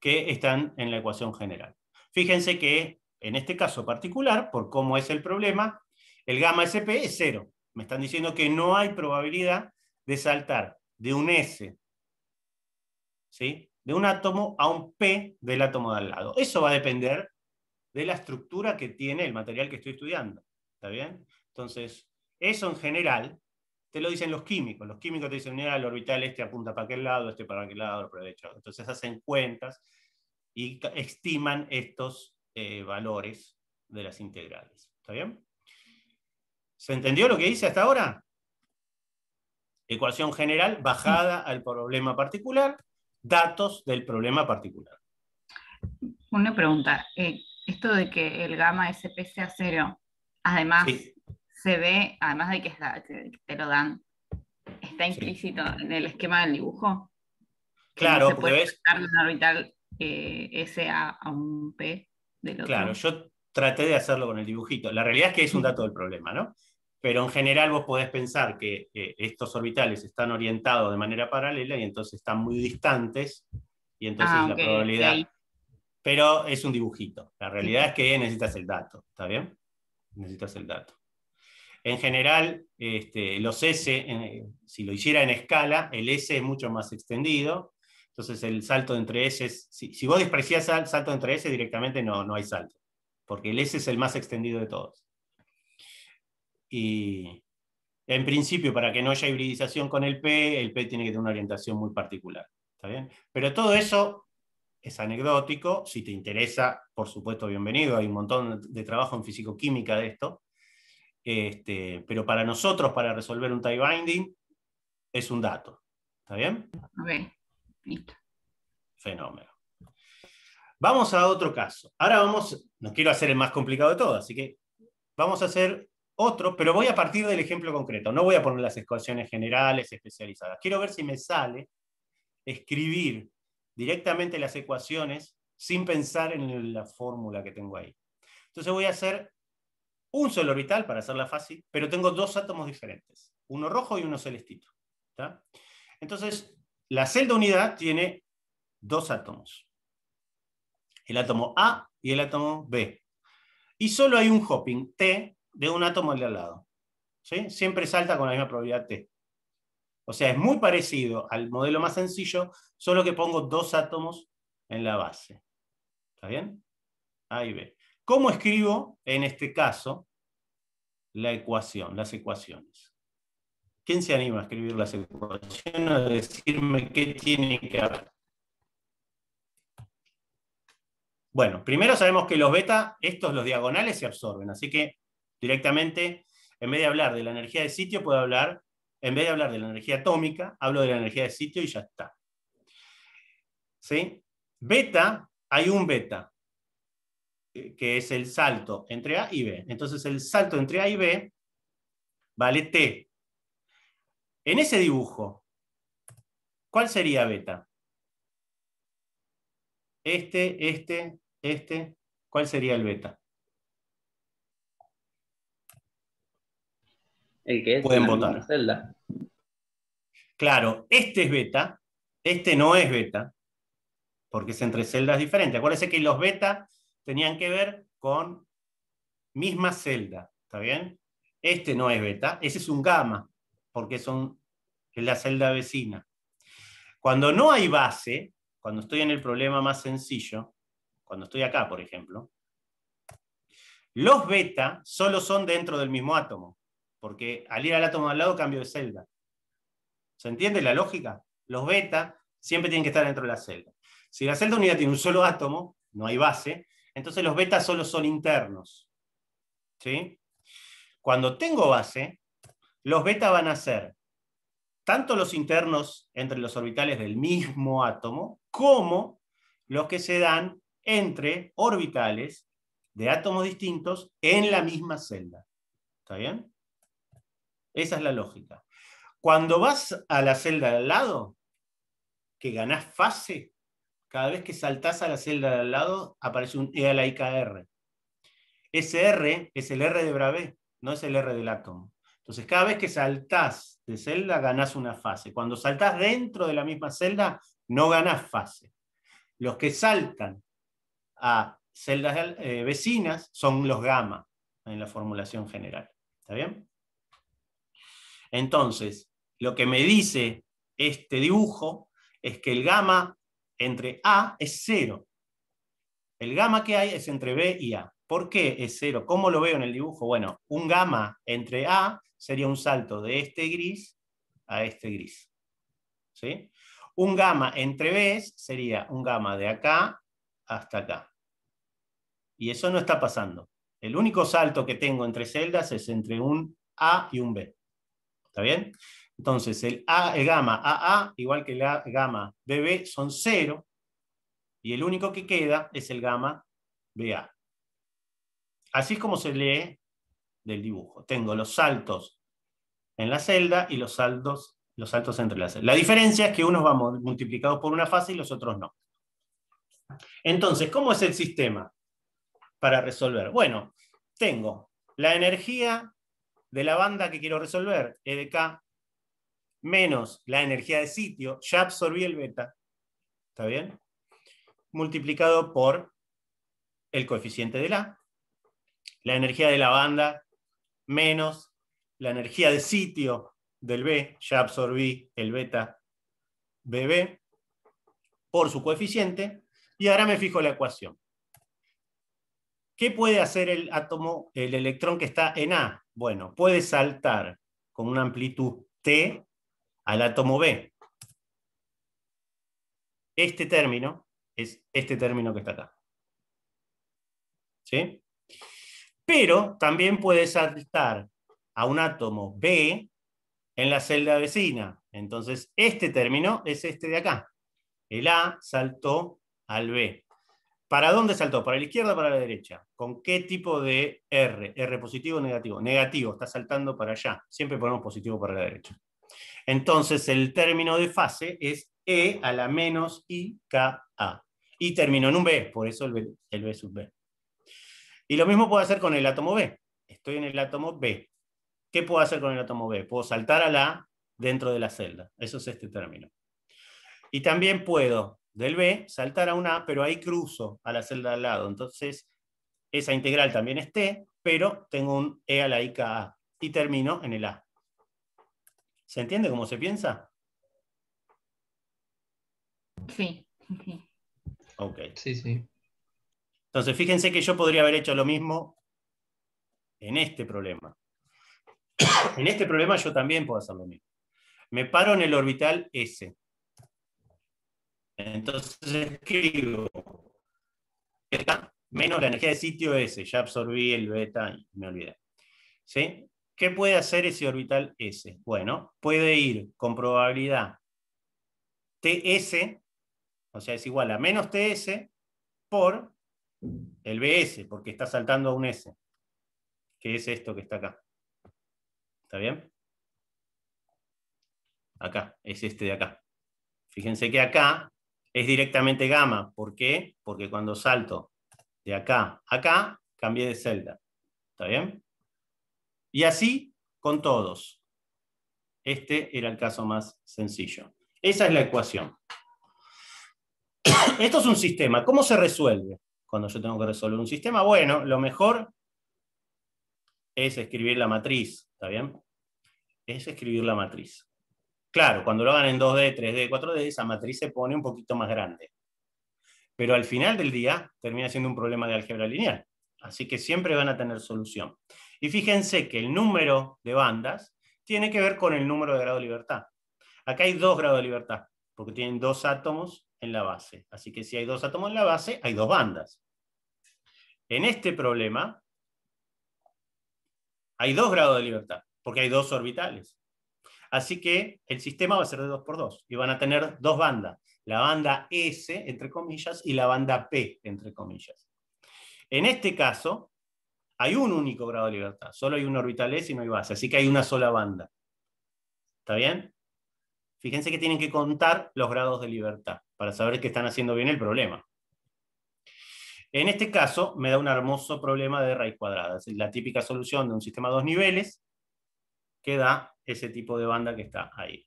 que están en la ecuación general. Fíjense que en este caso particular, por cómo es el problema, el gamma SP es cero. Me están diciendo que no hay probabilidad de saltar de un S, ¿sí? de un átomo a un P del átomo de al lado. Eso va a depender de la estructura que tiene el material que estoy estudiando. ¿Está bien? Entonces, eso en general te lo dicen los químicos. Los químicos te dicen, mira, el orbital este apunta para aquel lado, este para aquel lado, para Entonces hacen cuentas y estiman estos eh, valores de las integrales. ¿Está bien? ¿Se entendió lo que hice hasta ahora? Ecuación general bajada al problema particular, datos del problema particular. Una pregunta, eh, esto de que el gamma SP sea cero, además se ve, además de que, te lo dan, está implícito en el esquema del dibujo. Claro, no porque ves. un orbital eh, S a, un P Claro, yo traté de hacerlo con el dibujito. La realidad es que es un dato del problema, ¿no? Pero en general vos podés pensar que estos orbitales están orientados de manera paralela y entonces están muy distantes y entonces ah, la probabilidad... Pero es un dibujito. La realidad es que necesitas el dato, ¿está bien? Necesitas el dato. En general, este, los S, si lo hiciera en escala, el S es mucho más extendido. Entonces el salto entre S, si, vos desprecias el salto entre S directamente, no, no hay salto, porque el S es el más extendido de todos y en principio para que no haya hibridización con el P, el P tiene que tener una orientación muy particular. ¿Está bien? Pero todo eso es anecdótico, si te interesa, por supuesto, bienvenido, hay un montón de trabajo en fisicoquímica de esto, este, pero para nosotros, para resolver un tie binding, es un dato. ¿Está bien? listo. Fenómeno. Vamos a otro caso. Ahora vamos, no quiero hacer el más complicado de todo, así que vamos a hacer otro, pero voy a partir del ejemplo concreto, no voy a poner las ecuaciones generales, especializadas. Quiero ver si me sale escribir directamente las ecuaciones sin pensar en la fórmula que tengo ahí. Entonces voy a hacer un solo orbital, para hacerla fácil, pero tengo dos átomos diferentes, uno rojo y uno celestito. Entonces, la celda unidad tiene dos átomos, el átomo A y el átomo B. Y solo hay un hopping, T, de un átomo al de al lado. ¿sí? Siempre salta con la misma probabilidad T. O sea, es muy parecido al modelo más sencillo, solo que pongo dos átomos en la base. ¿Está bien? A y ¿Cómo escribo, en este caso, la ecuación, las ecuaciones? ¿Quién se anima a escribir las ecuaciones a decirme qué tiene que haber? Bueno, primero sabemos que los beta, estos los diagonales se absorben, así que Directamente, en vez de hablar de la energía de sitio, puedo hablar, en vez de hablar de la energía atómica, hablo de la energía de sitio y ya está. ¿Sí? Beta, hay un beta, eh, que es el salto entre A y B. Entonces el salto entre A y B vale T. En ese dibujo, ¿cuál sería beta? Este, este, este, ¿cuál sería el beta? que pueden votar. Claro, este es beta, este no es beta, porque es entre celdas diferentes. Acuérdense que los beta tenían que ver con misma celda, ¿está bien? Este no es beta, ese es un gamma, porque son es la celda vecina. Cuando no hay base, cuando estoy en el problema más sencillo, cuando estoy acá, por ejemplo, los beta solo son dentro del mismo átomo porque al ir al átomo de al lado cambio de celda. ¿Se entiende la lógica? Los beta siempre tienen que estar dentro de la celda. Si la celda unida tiene un solo átomo, no hay base, entonces los beta solo son internos. ¿Sí? Cuando tengo base, los beta van a ser tanto los internos entre los orbitales del mismo átomo, como los que se dan entre orbitales de átomos distintos en la misma celda. ¿Está bien? Esa es la lógica. Cuando vas a la celda de al lado, que ganás fase, cada vez que saltás a la celda de al lado, aparece un E a la IKR. Ese R es el R de Bravé, no es el R del átomo. Entonces, cada vez que saltás de celda, ganás una fase. Cuando saltás dentro de la misma celda, no ganás fase. Los que saltan a celdas eh, vecinas son los gamma en la formulación general. ¿Está bien? Entonces, lo que me dice este dibujo es que el gamma entre A es cero. El gamma que hay es entre B y A. ¿Por qué es cero? ¿Cómo lo veo en el dibujo? Bueno, un gamma entre A sería un salto de este gris a este gris. Un gamma entre B sería un gamma de acá hasta acá. Y eso no está pasando. El único salto que tengo entre celdas es entre un A y un B. ¿Está bien? Entonces, el, A, gamma AA, igual que el gamma BB, son cero. Y el único que queda es el gamma BA. Así es como se lee del dibujo. Tengo los saltos en la celda y los saltos, los saltos entre las celdas. La diferencia es que unos vamos multiplicados por una fase y los otros no. Entonces, ¿cómo es el sistema para resolver? Bueno, tengo la energía de la banda que quiero resolver, E de K, menos la energía de sitio, ya absorbí el beta, ¿está bien? Multiplicado por el coeficiente de la, la energía de la banda menos la energía de sitio del B, ya absorbí el beta BB, por su coeficiente, y ahora me fijo la ecuación. ¿Qué puede hacer el átomo, el electrón que está en A? Bueno, puede saltar con una amplitud T al átomo B. Este término es este término que está acá. Pero también puede saltar a un átomo B en la celda vecina. Entonces, este término es este de acá. El A saltó al B. ¿Para dónde saltó? ¿Para la izquierda o para la derecha? ¿Con qué tipo de R? ¿R positivo o negativo? Negativo, está saltando para allá. Siempre ponemos positivo para la derecha. Entonces, el término de fase es E a la menos IKA. Y terminó en un B, por eso el B, sub B. Y lo mismo puedo hacer con el átomo B. Estoy en el átomo B. ¿Qué puedo hacer con el átomo B? Puedo saltar a la dentro de la celda. Eso es este término. Y también puedo del B, saltar a un A, pero ahí cruzo a la celda al lado. Entonces, esa integral también es T, pero tengo un E a la IKA y termino en el A. ¿Se entiende cómo se piensa? Sí. Ok. Sí, sí. Entonces, fíjense que yo podría haber hecho lo mismo en este problema. En este problema yo también puedo hacer lo mismo. Me paro en el orbital S. Entonces escribo menos la energía de sitio S. Ya absorbí el beta y me olvidé. ¿Sí? ¿Qué puede hacer ese orbital S? Bueno, puede ir con probabilidad TS, o sea, es igual a menos TS por el BS, porque está saltando a un S, que es esto que está acá. ¿Está bien? Acá, es este de acá. Fíjense que acá es directamente gamma. ¿Por qué? Porque cuando salto de acá a acá, cambié de celda. ¿Está bien? Y así con todos. Este era el caso más sencillo. Esa es la ecuación. [coughs] Esto es un sistema. ¿Cómo se resuelve cuando yo tengo que resolver un sistema? Bueno, lo mejor es escribir la matriz. ¿Está bien? Es escribir la matriz. Claro, cuando lo hagan en 2D, 3D, 4D, esa matriz se pone un poquito más grande. Pero al final del día termina siendo un problema de álgebra lineal. Así que siempre van a tener solución. Y fíjense que el número de bandas tiene que ver con el número de grado de libertad. Acá hay dos grados de libertad, porque tienen dos átomos en la base. Así que si hay dos átomos en la base, hay dos bandas. En este problema, hay dos grados de libertad, porque hay dos orbitales. Así que el sistema va a ser de 2x2 y van a tener dos bandas, la banda S, entre comillas, y la banda P, entre comillas. En este caso, hay un único grado de libertad, solo hay un orbital S y no hay base, así que hay una sola banda. ¿Está bien? Fíjense que tienen que contar los grados de libertad para saber que están haciendo bien el problema. En este caso, me da un hermoso problema de raíz cuadrada. Es la típica solución de un sistema de dos niveles, que da ese tipo de banda que está ahí.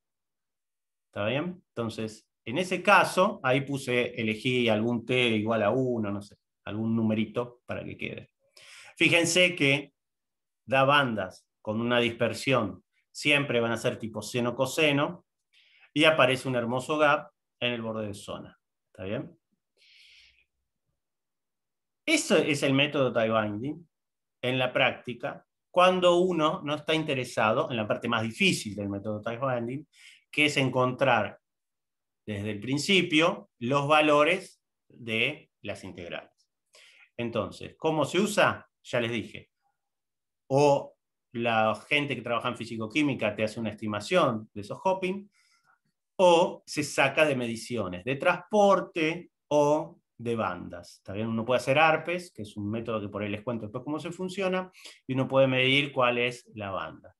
¿Está bien? Entonces, en ese caso, ahí puse, elegí algún T igual a 1, no sé, algún numerito para que quede. Fíjense que da bandas con una dispersión, siempre van a ser tipo seno-coseno, y aparece un hermoso gap en el borde de zona. ¿Está bien? Eso es el método tie binding en la práctica cuando uno no está interesado en la parte más difícil del método Type Binding, que es encontrar desde el principio los valores de las integrales. Entonces, ¿cómo se usa? Ya les dije. O la gente que trabaja en físico-química te hace una estimación de esos hopping, o se saca de mediciones de transporte o de bandas. También Uno puede hacer ARPES, que es un método que por ahí les cuento después cómo se funciona, y uno puede medir cuál es la banda,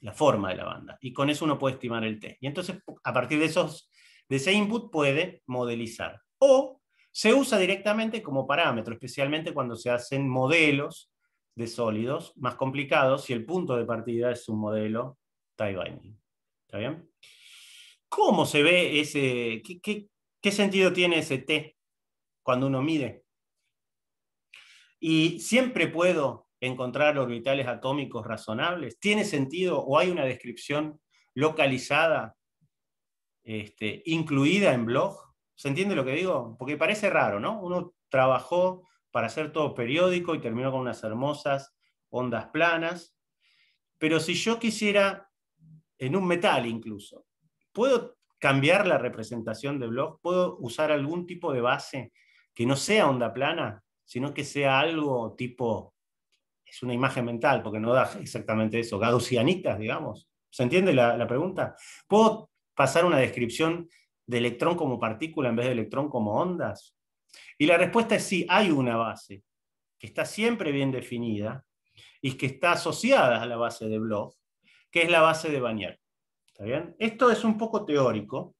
la forma de la banda. Y con eso uno puede estimar el T. Y entonces, a partir de, esos, de ese input, puede modelizar. O se usa directamente como parámetro, especialmente cuando se hacen modelos de sólidos más complicados si el punto de partida es un modelo tie binding. ¿Está bien? ¿Cómo se ve ese, qué sentido tiene ese T cuando uno mide. Y siempre puedo encontrar orbitales atómicos razonables. ¿Tiene sentido o hay una descripción localizada, este, incluida en blog? ¿Se entiende lo que digo? Porque parece raro, ¿no? Uno trabajó para hacer todo periódico y terminó con unas hermosas ondas planas. Pero si yo quisiera, en un metal incluso, ¿puedo cambiar la representación de blog? ¿Puedo usar algún tipo de base que no sea onda plana, sino que sea algo tipo, es una imagen mental, porque no da exactamente eso, gaussianitas, digamos. ¿Se entiende la, pregunta? ¿Puedo pasar una descripción de electrón como partícula en vez de electrón como ondas? Y la respuesta es sí, hay una base que está siempre bien definida y que está asociada a la base de Bloch, que es la base de Banyer. ¿Está bien? Esto es un poco teórico,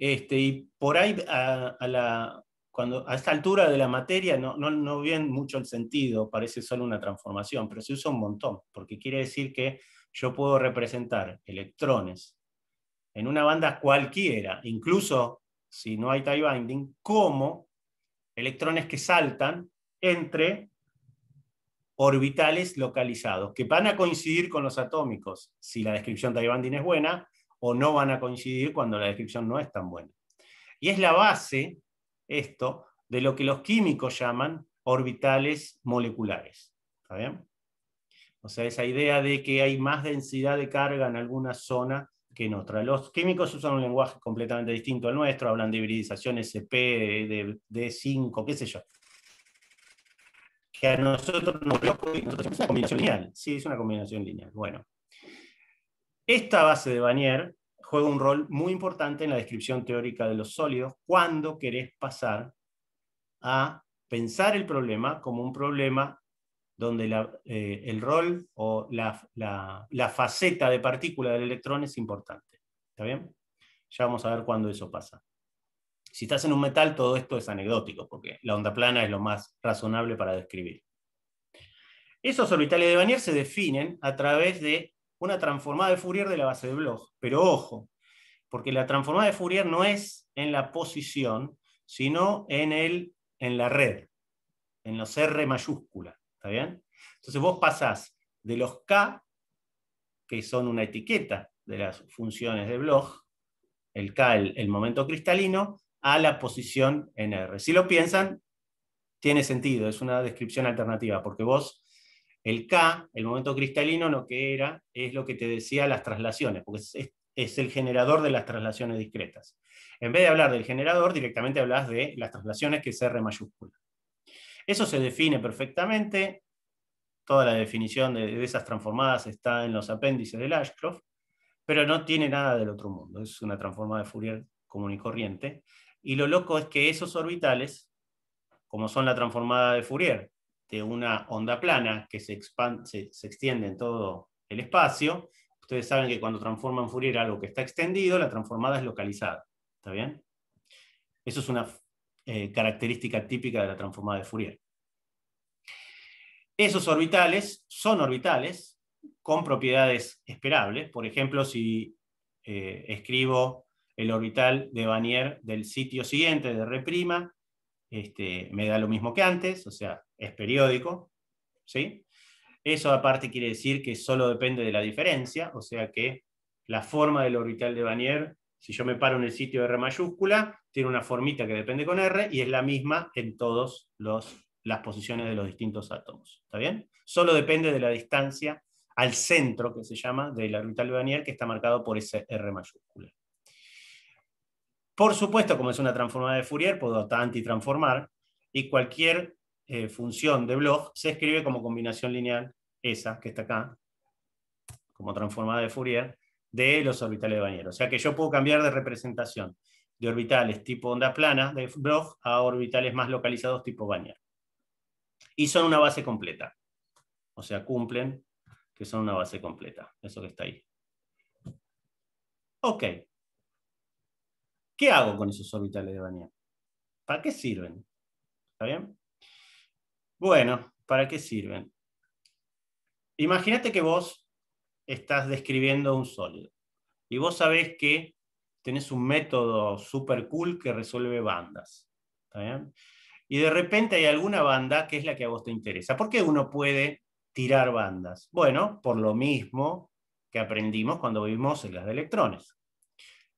este, y por ahí, a, la, cuando, a esta altura de la materia, no, no, mucho el sentido, parece solo una transformación, pero se usa un montón, porque quiere decir que yo puedo representar electrones en una banda cualquiera, incluso si no hay tie binding, como electrones que saltan entre orbitales localizados, que van a coincidir con los atómicos, si la descripción tie binding es buena, o no van a coincidir cuando la descripción no es tan buena. Y es la base, esto, de lo que los químicos llaman orbitales moleculares. ¿Está bien? O sea, esa idea de que hay más densidad de carga en alguna zona que en otra. Los químicos usan un lenguaje completamente distinto al nuestro, hablan de hibridización SP, de, D5, qué sé yo. Que a nosotros nos es una combinación lineal. Sí, es una combinación lineal. Bueno, esta base de Banier juega un rol muy importante en la descripción teórica de los sólidos cuando querés pasar a pensar el problema como un problema donde eh, el rol o la, faceta de partícula del electrón es importante. ¿Está bien? Ya vamos a ver cuándo eso pasa. Si estás en un metal, todo esto es anecdótico, porque la onda plana es lo más razonable para describir. Esos orbitales de Banier se definen a través de una transformada de Fourier de la base de Bloch. Pero ojo, porque la transformada de Fourier no es en la posición, sino en, el, en la red, en los R mayúscula. ¿Está bien? Entonces vos pasás de los K, que son una etiqueta de las funciones de Bloch, el K, el, el momento cristalino, a la posición en R. Si lo piensan, tiene sentido, es una descripción alternativa, porque vos el K, el momento cristalino, lo que era es lo que te decía las traslaciones, porque es, el generador de las traslaciones discretas. En vez de hablar del generador, directamente hablas de las traslaciones que es R mayúscula. Eso se define perfectamente. Toda la definición de, de esas transformadas está en los apéndices del Ashcroft, pero no tiene nada del otro mundo. Es una transformada de Fourier común y corriente. Y lo loco es que esos orbitales, como son la transformada de Fourier, de una onda plana que se, extiende en todo el espacio. Ustedes saben que cuando transforman Fourier algo que está extendido, la transformada es localizada. ¿Está bien? Eso es una eh, característica típica de la transformada de Fourier. Esos orbitales son orbitales con propiedades esperables. Por ejemplo, si eh, escribo el orbital de Banier del sitio siguiente de R', este, me da lo mismo que antes, o sea, es periódico, ¿sí? Eso aparte quiere decir que solo depende de la diferencia, o sea que la forma del orbital de Banier, si yo me paro en el sitio R mayúscula, tiene una formita que depende con R y es la misma en todas las posiciones de los distintos átomos. ¿Está bien? Solo depende de la distancia al centro, que se llama, del orbital de banier que está marcado por ese R mayúscula. Por supuesto, como es una transformada de Fourier, puedo antitransformar y cualquier eh, función de Bloch se escribe como combinación lineal, esa que está acá, como transformada de Fourier, de los orbitales de Banyer. O sea que yo puedo cambiar de representación de orbitales tipo onda plana de Bloch a orbitales más localizados tipo Banyer. Y son una base completa. O sea, cumplen que son una base completa. Eso que está ahí. Ok. ¿Qué hago con esos orbitales de banía ¿Para qué sirven? ¿Está bien? Bueno, ¿para qué sirven? Imagínate que vos estás describiendo un sólido y vos sabés que tenés un método super cool que resuelve bandas. ¿Está bien? Y de repente hay alguna banda que es la que a vos te interesa. ¿Por qué uno puede tirar bandas? Bueno, por lo mismo que aprendimos cuando vimos en las de electrones.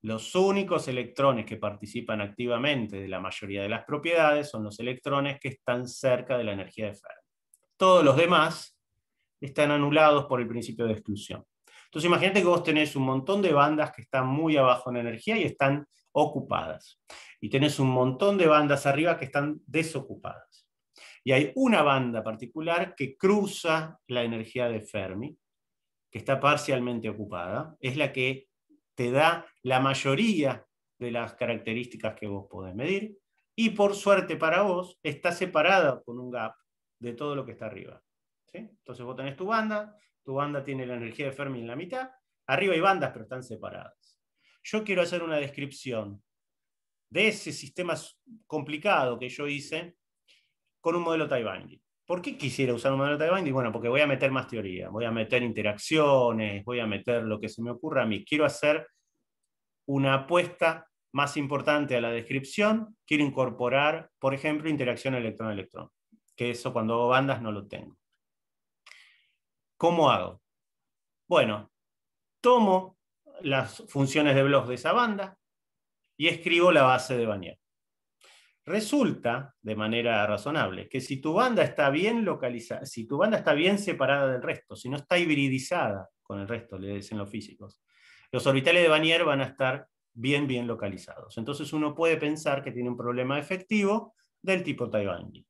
Los únicos electrones que participan activamente de la mayoría de las propiedades son los electrones que están cerca de la energía de Fermi. Todos los demás están anulados por el principio de exclusión. Entonces imagínate que vos tenés un montón de bandas que están muy abajo en energía y están ocupadas. Y tenés un montón de bandas arriba que están desocupadas. Y hay una banda particular que cruza la energía de Fermi, que está parcialmente ocupada, es la que da la mayoría de las características que vos podés medir. Y por suerte para vos, está separada con un gap de todo lo que está arriba. Entonces vos tenés tu banda, tu banda tiene la energía de Fermi en la mitad, arriba hay bandas pero están separadas. Yo quiero hacer una descripción de ese sistema complicado que yo hice con un modelo Taibangi. ¿Por qué quisiera usar un modelo de binding? Bueno, porque voy a meter más teoría, voy a meter interacciones, voy a meter lo que se me ocurra a mí. Quiero hacer una apuesta más importante a la descripción, quiero incorporar, por ejemplo, interacción electrón-electrón, que eso cuando hago bandas no lo tengo. ¿Cómo hago? Bueno, tomo las funciones de blog de esa banda y escribo la base de Banier. Resulta, de manera razonable, que si tu banda está bien localizada, si tu banda está bien separada del resto, si no está hibridizada con el resto, le dicen los físicos, los orbitales de Banier van a estar bien, bien localizados. Entonces uno puede pensar que tiene un problema efectivo del tipo Taiwangi.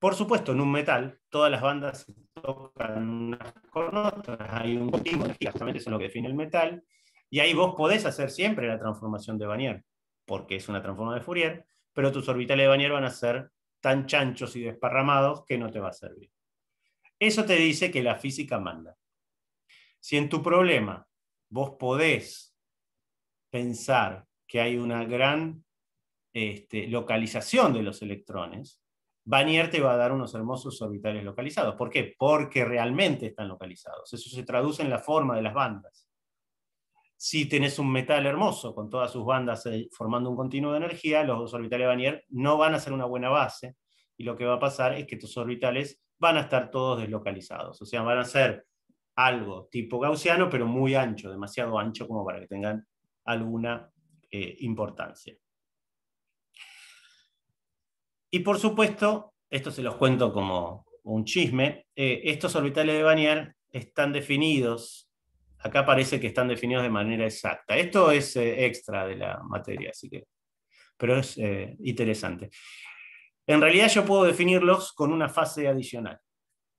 Por supuesto, en un metal, todas las bandas tocan unas con otras, hay un continuo, exactamente eso es lo que define el metal, y ahí vos podés hacer siempre la transformación de Banier, porque es una transformación de Fourier, pero tus orbitales de Banier van a ser tan chanchos y desparramados que no te va a servir. Eso te dice que la física manda. Si en tu problema vos podés pensar que hay una gran este, localización de los electrones, Banier te va a dar unos hermosos orbitales localizados. ¿Por qué? Porque realmente están localizados. Eso se traduce en la forma de las bandas si tenés un metal hermoso con todas sus bandas eh, formando un continuo de energía, los dos orbitales Banier no van a ser una buena base y lo que va a pasar es que estos orbitales van a estar todos deslocalizados, o sea, van a ser algo tipo gaussiano, pero muy ancho, demasiado ancho como para que tengan alguna eh, importancia. Y por supuesto, esto se los cuento como un chisme, eh, estos orbitales de Vanier están definidos acá parece que están definidos de manera exacta. Esto es eh, extra de la materia, así que, pero es eh, interesante. En realidad yo puedo definirlos con una fase adicional.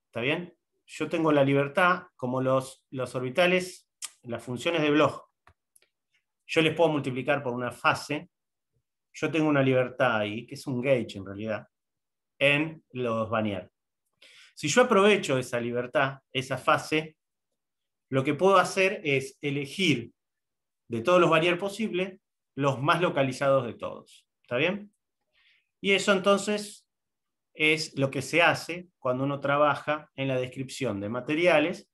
¿Está bien? Yo tengo la libertad, como los, los orbitales, las funciones de Bloch, yo les puedo multiplicar por una fase, yo tengo una libertad ahí, que es un gauge en realidad, en los banier Si yo aprovecho esa libertad, esa fase, lo que puedo hacer es elegir de todos los variar posibles los más localizados de todos. ¿Está bien? Y eso entonces es lo que se hace cuando uno trabaja en la descripción de materiales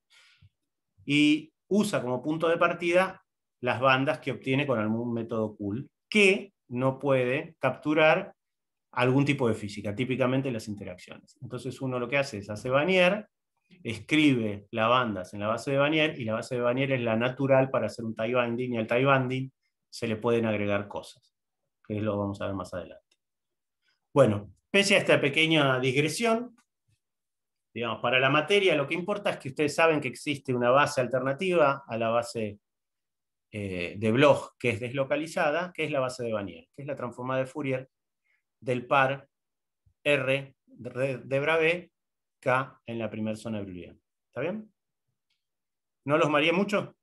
y usa como punto de partida las bandas que obtiene con algún método cool que no puede capturar algún tipo de física, típicamente las interacciones. Entonces uno lo que hace es hace banier escribe la bandas en la base de Banier, y la base de Banier es la natural para hacer un tie binding y al tie binding se le pueden agregar cosas, que lo vamos a ver más adelante. Bueno, pese a esta pequeña digresión, digamos, para la materia lo que importa es que ustedes saben que existe una base alternativa a la base eh, de Bloch que es deslocalizada, que es la base de banier que es la transformada de Fourier del par R de Brave K en la primera zona de ¿Está bien? ¿No los maría mucho?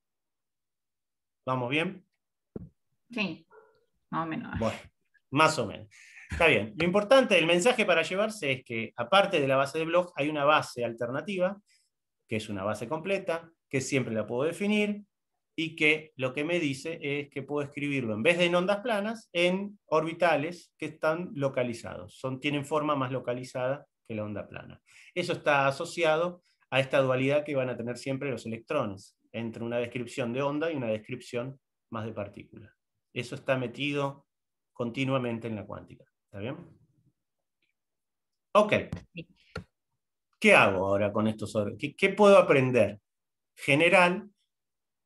¿Vamos bien? Sí, más o menos. Bueno, más o menos. Está bien. Lo importante, el mensaje para llevarse es que, aparte de la base de blog, hay una base alternativa, que es una base completa, que siempre la puedo definir, y que lo que me dice es que puedo escribirlo en vez de en ondas planas, en orbitales que están localizados, son, tienen forma más localizada que la onda plana. Eso está asociado a esta dualidad que van a tener siempre los electrones, entre una descripción de onda y una descripción más de partícula. Eso está metido continuamente en la cuántica. ¿Está bien? Ok. ¿Qué hago ahora con estos? ¿Qué, puedo aprender general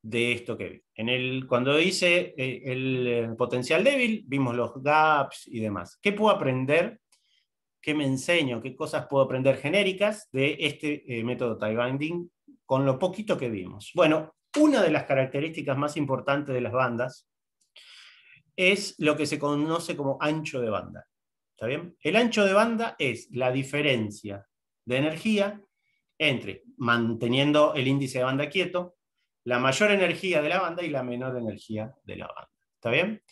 de esto que vi? En el, cuando hice eh, el eh, potencial débil, vimos los gaps y demás. ¿Qué puedo aprender qué me enseño, qué cosas puedo aprender genéricas de este eh, método tie binding con lo poquito que vimos. Bueno, una de las características más importantes de las bandas es lo que se conoce como ancho de banda. ¿Está bien? El ancho de banda es la diferencia de energía entre manteniendo el índice de banda quieto, la mayor energía de la banda y la menor energía de la banda. ¿Está bien?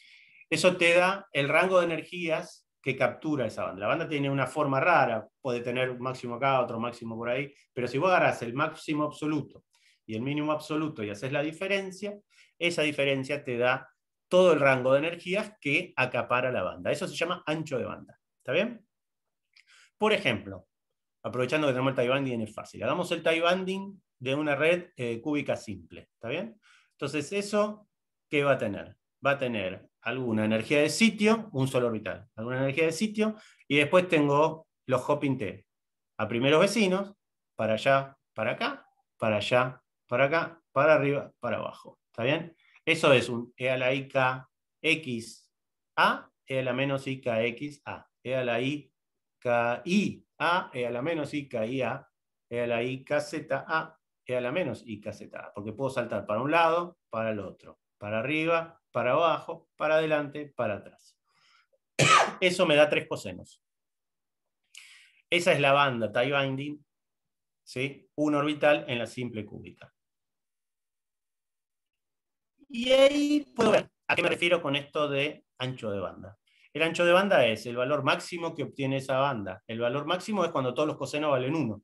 Eso te da el rango de energías que captura esa banda. La banda tiene una forma rara, puede tener un máximo acá, otro máximo por ahí, pero si vos agarras el máximo absoluto y el mínimo absoluto y haces la diferencia, esa diferencia te da todo el rango de energías que acapara la banda. Eso se llama ancho de banda. ¿Está bien? Por ejemplo, aprovechando que tenemos el tie banding es fácil, hagamos el tie banding de una red eh, cúbica simple. ¿Está bien? Entonces, eso, ¿qué va a tener? Va a tener alguna energía de sitio, un solo orbital, alguna energía de sitio, y después tengo los hopping T, a primeros vecinos, para allá, para acá, para allá, para acá, para arriba, para abajo. ¿Está bien? Eso es un E a la I X A, E a la menos I X A, E a la I K I A, E a la menos I I A, E a la I Z A, E a la menos I Z A, porque puedo saltar para un lado, para el otro, para arriba, para abajo, para adelante, para atrás. Eso me da tres cosenos. Esa es la banda tie binding, ¿sí? un orbital en la simple cúbica. Y ahí puedo ver a qué me refiero con esto de ancho de banda. El ancho de banda es el valor máximo que obtiene esa banda. El valor máximo es cuando todos los cosenos valen 1.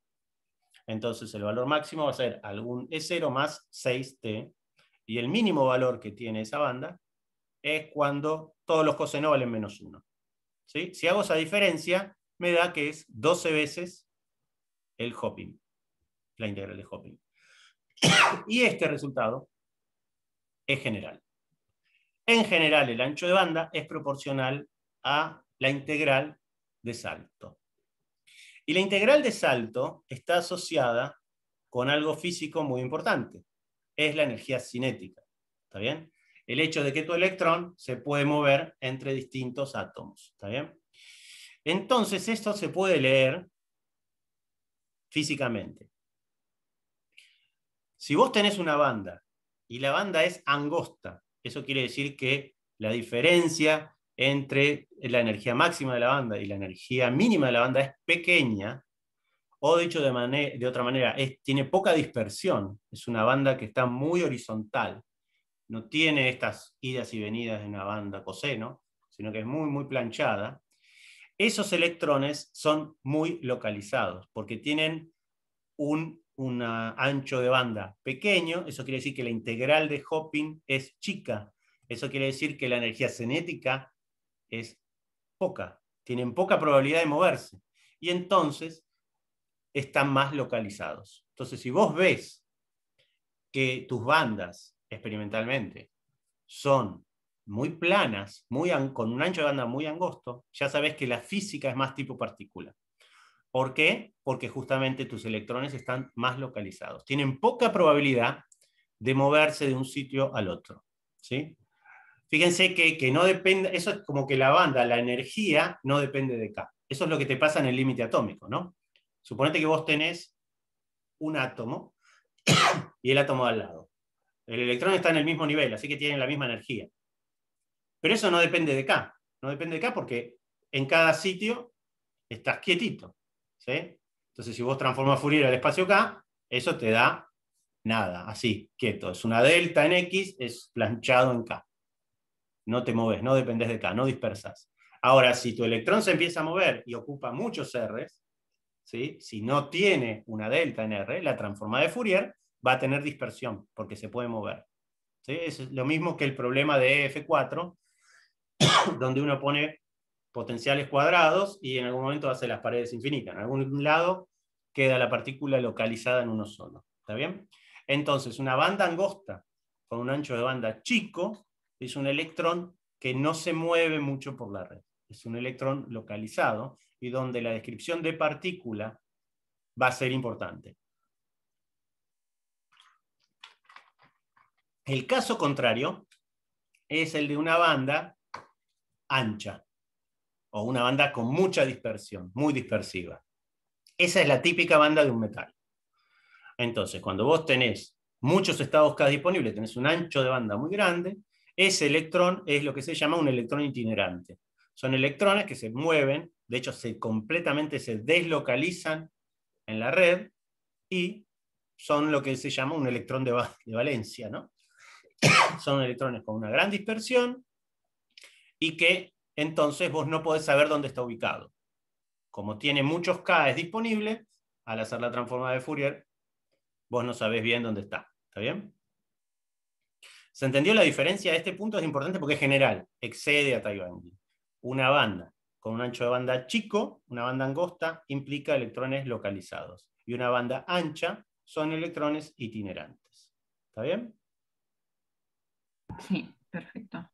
Entonces el valor máximo va a ser algún E0 más 6T y el mínimo valor que tiene esa banda es cuando todos los cosenos valen menos uno. Si hago esa diferencia, me da que es 12 veces el hopping, la integral de hopping. [coughs] y este resultado es general. En general, el ancho de banda es proporcional a la integral de salto. Y la integral de salto está asociada con algo físico muy importante, es la energía cinética. ¿Está bien? El hecho de que tu electrón se puede mover entre distintos átomos. ¿Está bien? Entonces, esto se puede leer físicamente. Si vos tenés una banda y la banda es angosta, eso quiere decir que la diferencia entre la energía máxima de la banda y la energía mínima de la banda es pequeña, o dicho de, de otra manera, tiene poca dispersión, es una banda que está muy horizontal, no tiene estas idas y venidas de una banda coseno, sino que es muy, muy planchada. Esos electrones son muy localizados porque tienen un ah, ancho de banda pequeño, eso quiere decir que la integral de Hopping es chica, eso quiere decir que la energía cinética es poca, tienen poca probabilidad de moverse. Y entonces están más localizados. Entonces, si vos ves que tus bandas experimentalmente son muy planas, muy con un ancho de banda muy angosto, ya sabes que la física es más tipo partícula. ¿Por qué? Porque justamente tus electrones están más localizados. Tienen poca probabilidad de moverse de un sitio al otro. ¿sí? Fíjense que, que no depende, eso es como que la banda, la energía, no depende de K. Eso es lo que te pasa en el límite atómico, ¿no? Suponete que vos tenés un átomo [coughs] y el átomo al lado. El electrón está en el mismo nivel, así que tiene la misma energía. Pero eso no depende de K. No depende de K porque en cada sitio estás quietito. Entonces, si vos transformas Fourier al espacio K, eso te da nada, así, quieto. Es una delta en X, es planchado en K. No te mueves, no dependes de K, no dispersas. Ahora, si tu electrón se empieza a mover y ocupa muchos Rs, si no tiene una delta en R, la transformada de Fourier va a tener dispersión porque se puede mover. Es lo mismo que el problema de F4, [coughs] donde uno pone potenciales cuadrados y en algún momento hace las paredes infinitas. En algún lado queda la partícula localizada en uno solo. ¿Está bien? Entonces, una banda angosta con un ancho de banda chico es un electrón que no se mueve mucho por la red. Es un electrón localizado y donde la descripción de partícula va a ser importante. El caso contrario es el de una banda ancha o una banda con mucha dispersión, muy dispersiva. Esa es la típica banda de un metal. Entonces, cuando vos tenés muchos estados K disponibles, tenés un ancho de banda muy grande, ese electrón es lo que se llama un electrón itinerante. Son electrones que se mueven de hecho se completamente se deslocalizan en la red y son lo que se llama un electrón de, valencia, ¿no? [coughs] son electrones con una gran dispersión y que entonces vos no podés saber dónde está ubicado. Como tiene muchos Ks disponibles, al hacer la transformada de Fourier, vos no sabés bien dónde está. ¿Está bien? ¿Se entendió la diferencia? Este punto es importante porque es general, excede a taiwán Una banda con un ancho de banda chico, una banda angosta, implica electrones localizados. Y una banda ancha son electrones itinerantes. ¿Está bien? Sí, perfecto.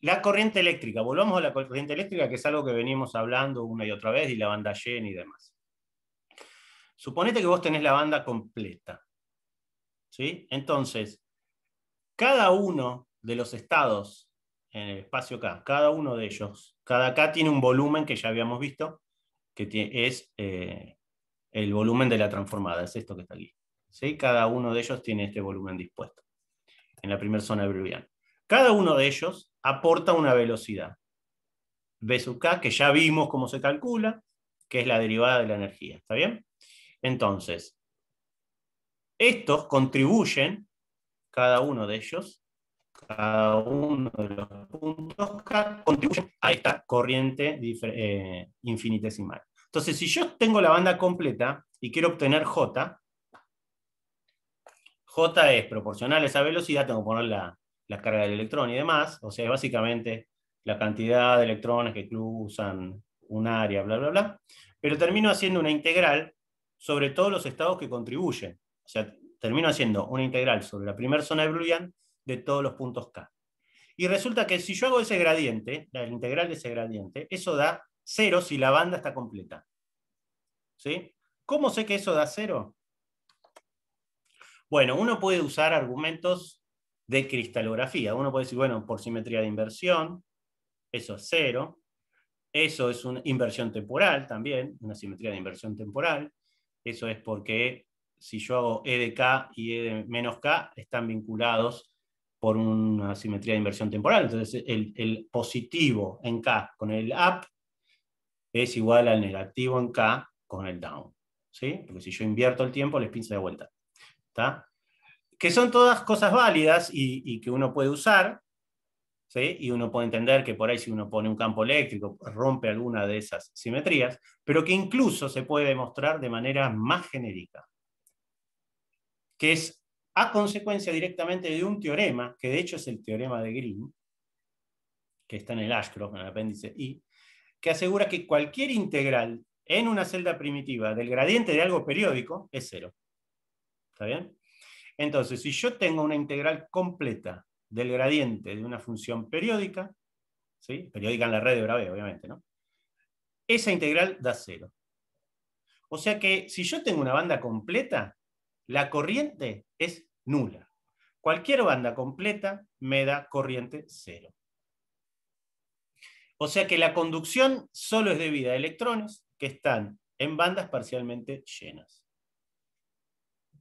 La corriente eléctrica, volvamos a la corriente eléctrica, que es algo que venimos hablando una y otra vez, y la banda llena y demás. Suponete que vos tenés la banda completa. ¿sí? Entonces, cada uno de los estados en el espacio K. Cada uno de ellos, cada K tiene un volumen que ya habíamos visto, que es eh, el volumen de la transformada, es esto que está aquí. ¿Sí? Cada uno de ellos tiene este volumen dispuesto en la primera zona de Cada uno de ellos aporta una velocidad, V sub K, que ya vimos cómo se calcula, que es la derivada de la energía. ¿Está bien? Entonces, estos contribuyen, cada uno de ellos, cada uno de los puntos contribuye a esta corriente eh, infinitesimal. Entonces, si yo tengo la banda completa y quiero obtener J, J es proporcional a esa velocidad, tengo que poner la, carga del electrón y demás, o sea, es básicamente la cantidad de electrones que cruzan un área, bla, bla, bla, pero termino haciendo una integral sobre todos los estados que contribuyen. O sea, termino haciendo una integral sobre la primera zona de Brillouin de todos los puntos K. Y resulta que si yo hago ese gradiente, la integral de ese gradiente, eso da cero si la banda está completa. ¿Sí? ¿Cómo sé que eso da cero? Bueno, uno puede usar argumentos de cristalografía. Uno puede decir, bueno, por simetría de inversión, eso es cero. Eso es una inversión temporal también, una simetría de inversión temporal. Eso es porque si yo hago E de K y E de menos K, están vinculados por una simetría de inversión temporal. Entonces, el, positivo en K con el up es igual al negativo en K con el down. ¿sí? Porque si yo invierto el tiempo, les pinza de vuelta. Que son todas cosas válidas y, que uno puede usar. Y uno puede entender que por ahí si uno pone un campo eléctrico, rompe alguna de esas simetrías, pero que incluso se puede demostrar de manera más genérica. Que es a consecuencia directamente de un teorema, que de hecho es el teorema de Green, que está en el Ashcroft, en el apéndice I, que asegura que cualquier integral en una celda primitiva del gradiente de algo periódico es cero. ¿Está bien? Entonces, si yo tengo una integral completa del gradiente de una función periódica, ¿sí? periódica en la red de Bravais, obviamente, ¿no? esa integral da cero. O sea que si yo tengo una banda completa, la corriente es nula. Cualquier banda completa me da corriente cero. O sea que la conducción solo es debida a electrones que están en bandas parcialmente llenas.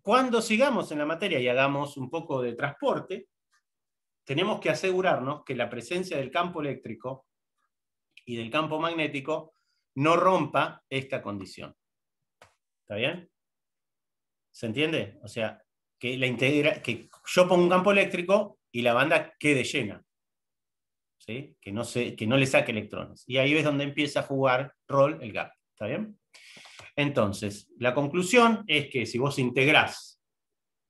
Cuando sigamos en la materia y hagamos un poco de transporte, tenemos que asegurarnos que la presencia del campo eléctrico y del campo magnético no rompa esta condición. ¿Está bien? ¿Se entiende? O sea, que, la que yo pongo un campo eléctrico y la banda quede llena. ¿sí? Que, no se, que no le saque electrones. Y ahí ves donde empieza a jugar rol el gap. ¿Está bien? Entonces, la conclusión es que si vos integrás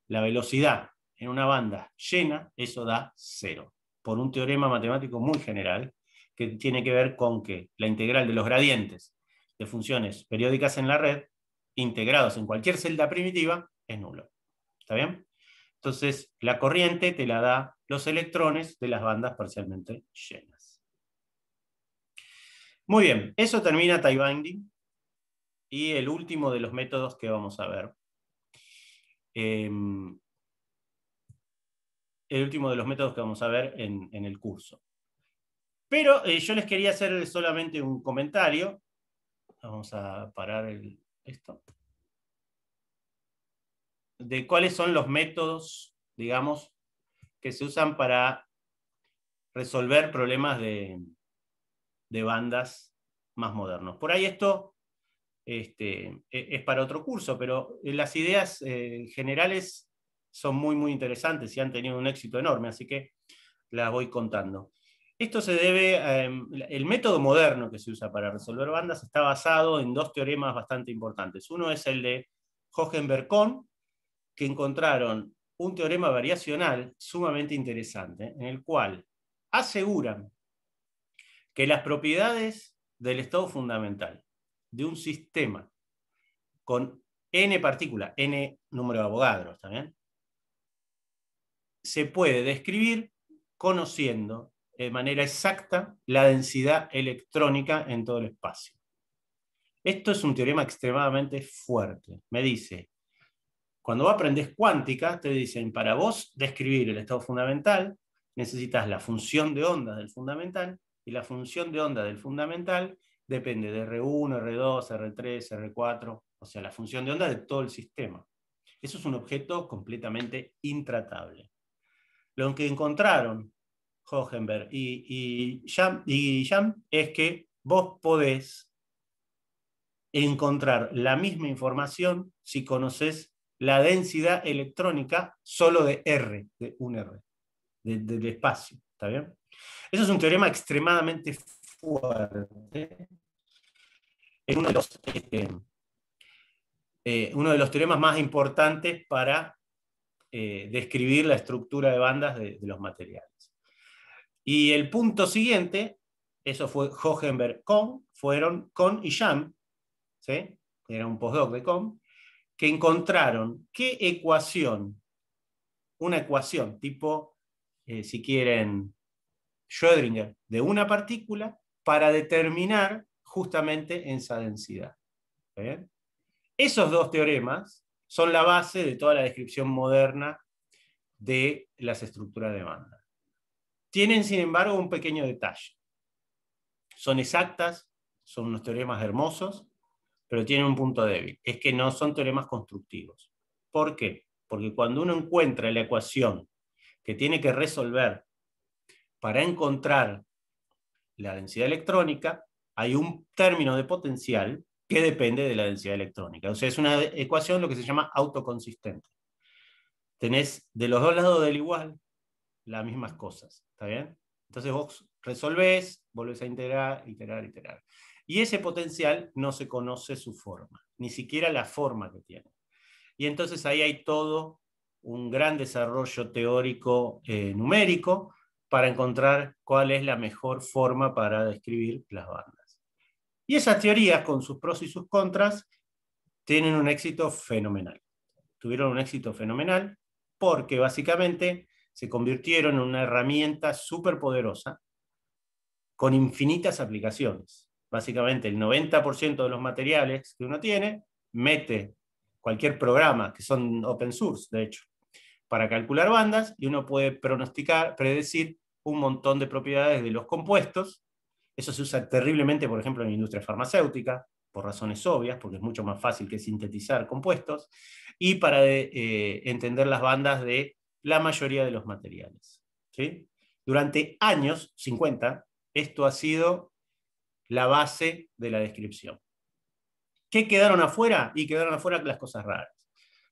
la velocidad en una banda llena, eso da cero. Por un teorema matemático muy general que tiene que ver con que la integral de los gradientes de funciones periódicas en la red integrados en cualquier celda primitiva es nulo. ¿Está bien? Entonces, la corriente te la da los electrones de las bandas parcialmente llenas. Muy bien, eso termina tie binding y el último de los métodos que vamos a ver. Em, el último de los métodos que vamos a ver en, el curso. Pero eh, yo les quería hacer solamente un comentario. Vamos a parar el, esto, de cuáles son los métodos, digamos, que se usan para resolver problemas de, bandas más modernos. Por ahí esto este, e, es para otro curso, pero las ideas eh, generales son muy, muy interesantes y han tenido un éxito enorme, así que las voy contando. Esto se debe, em, el método moderno que se usa para resolver bandas está basado en dos teoremas bastante importantes. Uno es el de Hohenberg-Kohn, que encontraron un teorema variacional sumamente interesante, en el cual aseguran que las propiedades del estado fundamental de un sistema con n partículas, n número de abogados, también, Se puede describir conociendo de manera exacta la densidad electrónica en todo el espacio. Esto es un teorema extremadamente fuerte. Me dice, cuando aprendes cuántica, te dicen, para vos describir el estado fundamental, necesitas la función de onda del fundamental, y la función de onda del fundamental depende de R1, R2, R3, R4, o sea, la función de onda de todo el sistema. Eso es un objeto completamente intratable. Lo que encontraron Hohenberg y, y, es que vos podés encontrar la misma información si conoces la densidad electrónica solo de R, de un R, del de, espacio. ¿Está bien? Eso es un teorema extremadamente fuerte. Es este, eh, uno de los, teoremas más importantes para eh, describir la estructura de bandas de los materiales. Y el punto siguiente, eso fue Hohenberg con, fueron con y Jan, que era un postdoc de Kohn, que encontraron qué ecuación, una ecuación tipo, eh, si quieren, Schrödinger, de una partícula para determinar justamente esa densidad. Esos dos teoremas son la base de toda la descripción moderna de las estructuras de banda. Tienen, sin embargo, un pequeño detalle. Son exactas, son unos teoremas hermosos, pero tienen un punto débil. Es que no son teoremas constructivos. ¿Por qué? Porque cuando uno encuentra la ecuación que tiene que resolver para encontrar la densidad electrónica, hay un término de potencial que depende de la densidad electrónica. O sea, es una ecuación lo que se llama autoconsistente. Tenés de los dos lados del igual las mismas cosas. Entonces vos resolvés, volvés a integrar, iterar, iterar. Y ese potencial no se conoce su forma, ni siquiera la forma que tiene. Y entonces ahí hay todo un gran desarrollo teórico eh, numérico para encontrar cuál es la mejor forma para describir las bandas. Y esas teorías, con sus pros y sus contras, tienen un éxito fenomenal. Tuvieron un éxito fenomenal porque básicamente se convirtieron en una herramienta súper poderosa con infinitas aplicaciones. Básicamente, el 90% de los materiales que uno tiene mete cualquier programa, que son open source, de hecho, para calcular bandas y uno puede pronosticar, predecir un montón de propiedades de los compuestos. Eso se usa terriblemente, por ejemplo, en la industria farmacéutica, por razones obvias, porque es mucho más fácil que sintetizar compuestos, y para eh, entender las bandas de la mayoría de los materiales. Durante años, 50, esto ha sido la base de la descripción. ¿Qué quedaron afuera? Y quedaron afuera las cosas raras.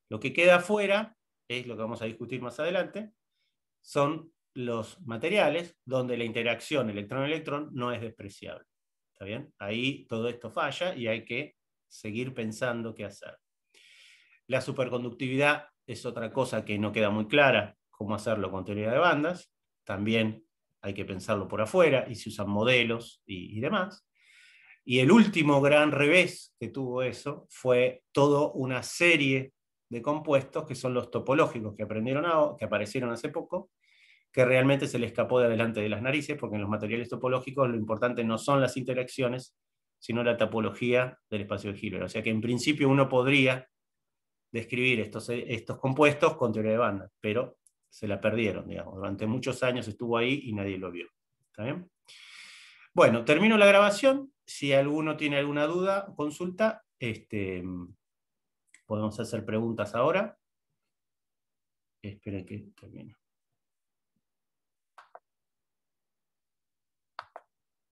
Lo que queda afuera, es lo que vamos a discutir más adelante, son los materiales donde la interacción electrón-electrón no es despreciable. ¿Está bien? Ahí todo esto falla y hay que seguir pensando qué hacer. La superconductividad es otra cosa que no queda muy clara cómo hacerlo con teoría de bandas. También hay que pensarlo por afuera y si usan modelos y, demás. Y el último gran revés que tuvo eso fue toda una serie de compuestos que son los topológicos que aprendieron a, que aparecieron hace poco, que realmente se le escapó de adelante de las narices, porque en los materiales topológicos lo importante no son las interacciones, sino la topología del espacio de Hilbert. O sea que en principio uno podría describir estos, estos compuestos con teoría de banda, pero se la perdieron, digamos. Durante muchos años estuvo ahí y nadie lo vio. ¿Está bien? Bueno, termino la grabación. Si alguno tiene alguna duda, consulta, este, podemos hacer preguntas ahora. Esperen que termine.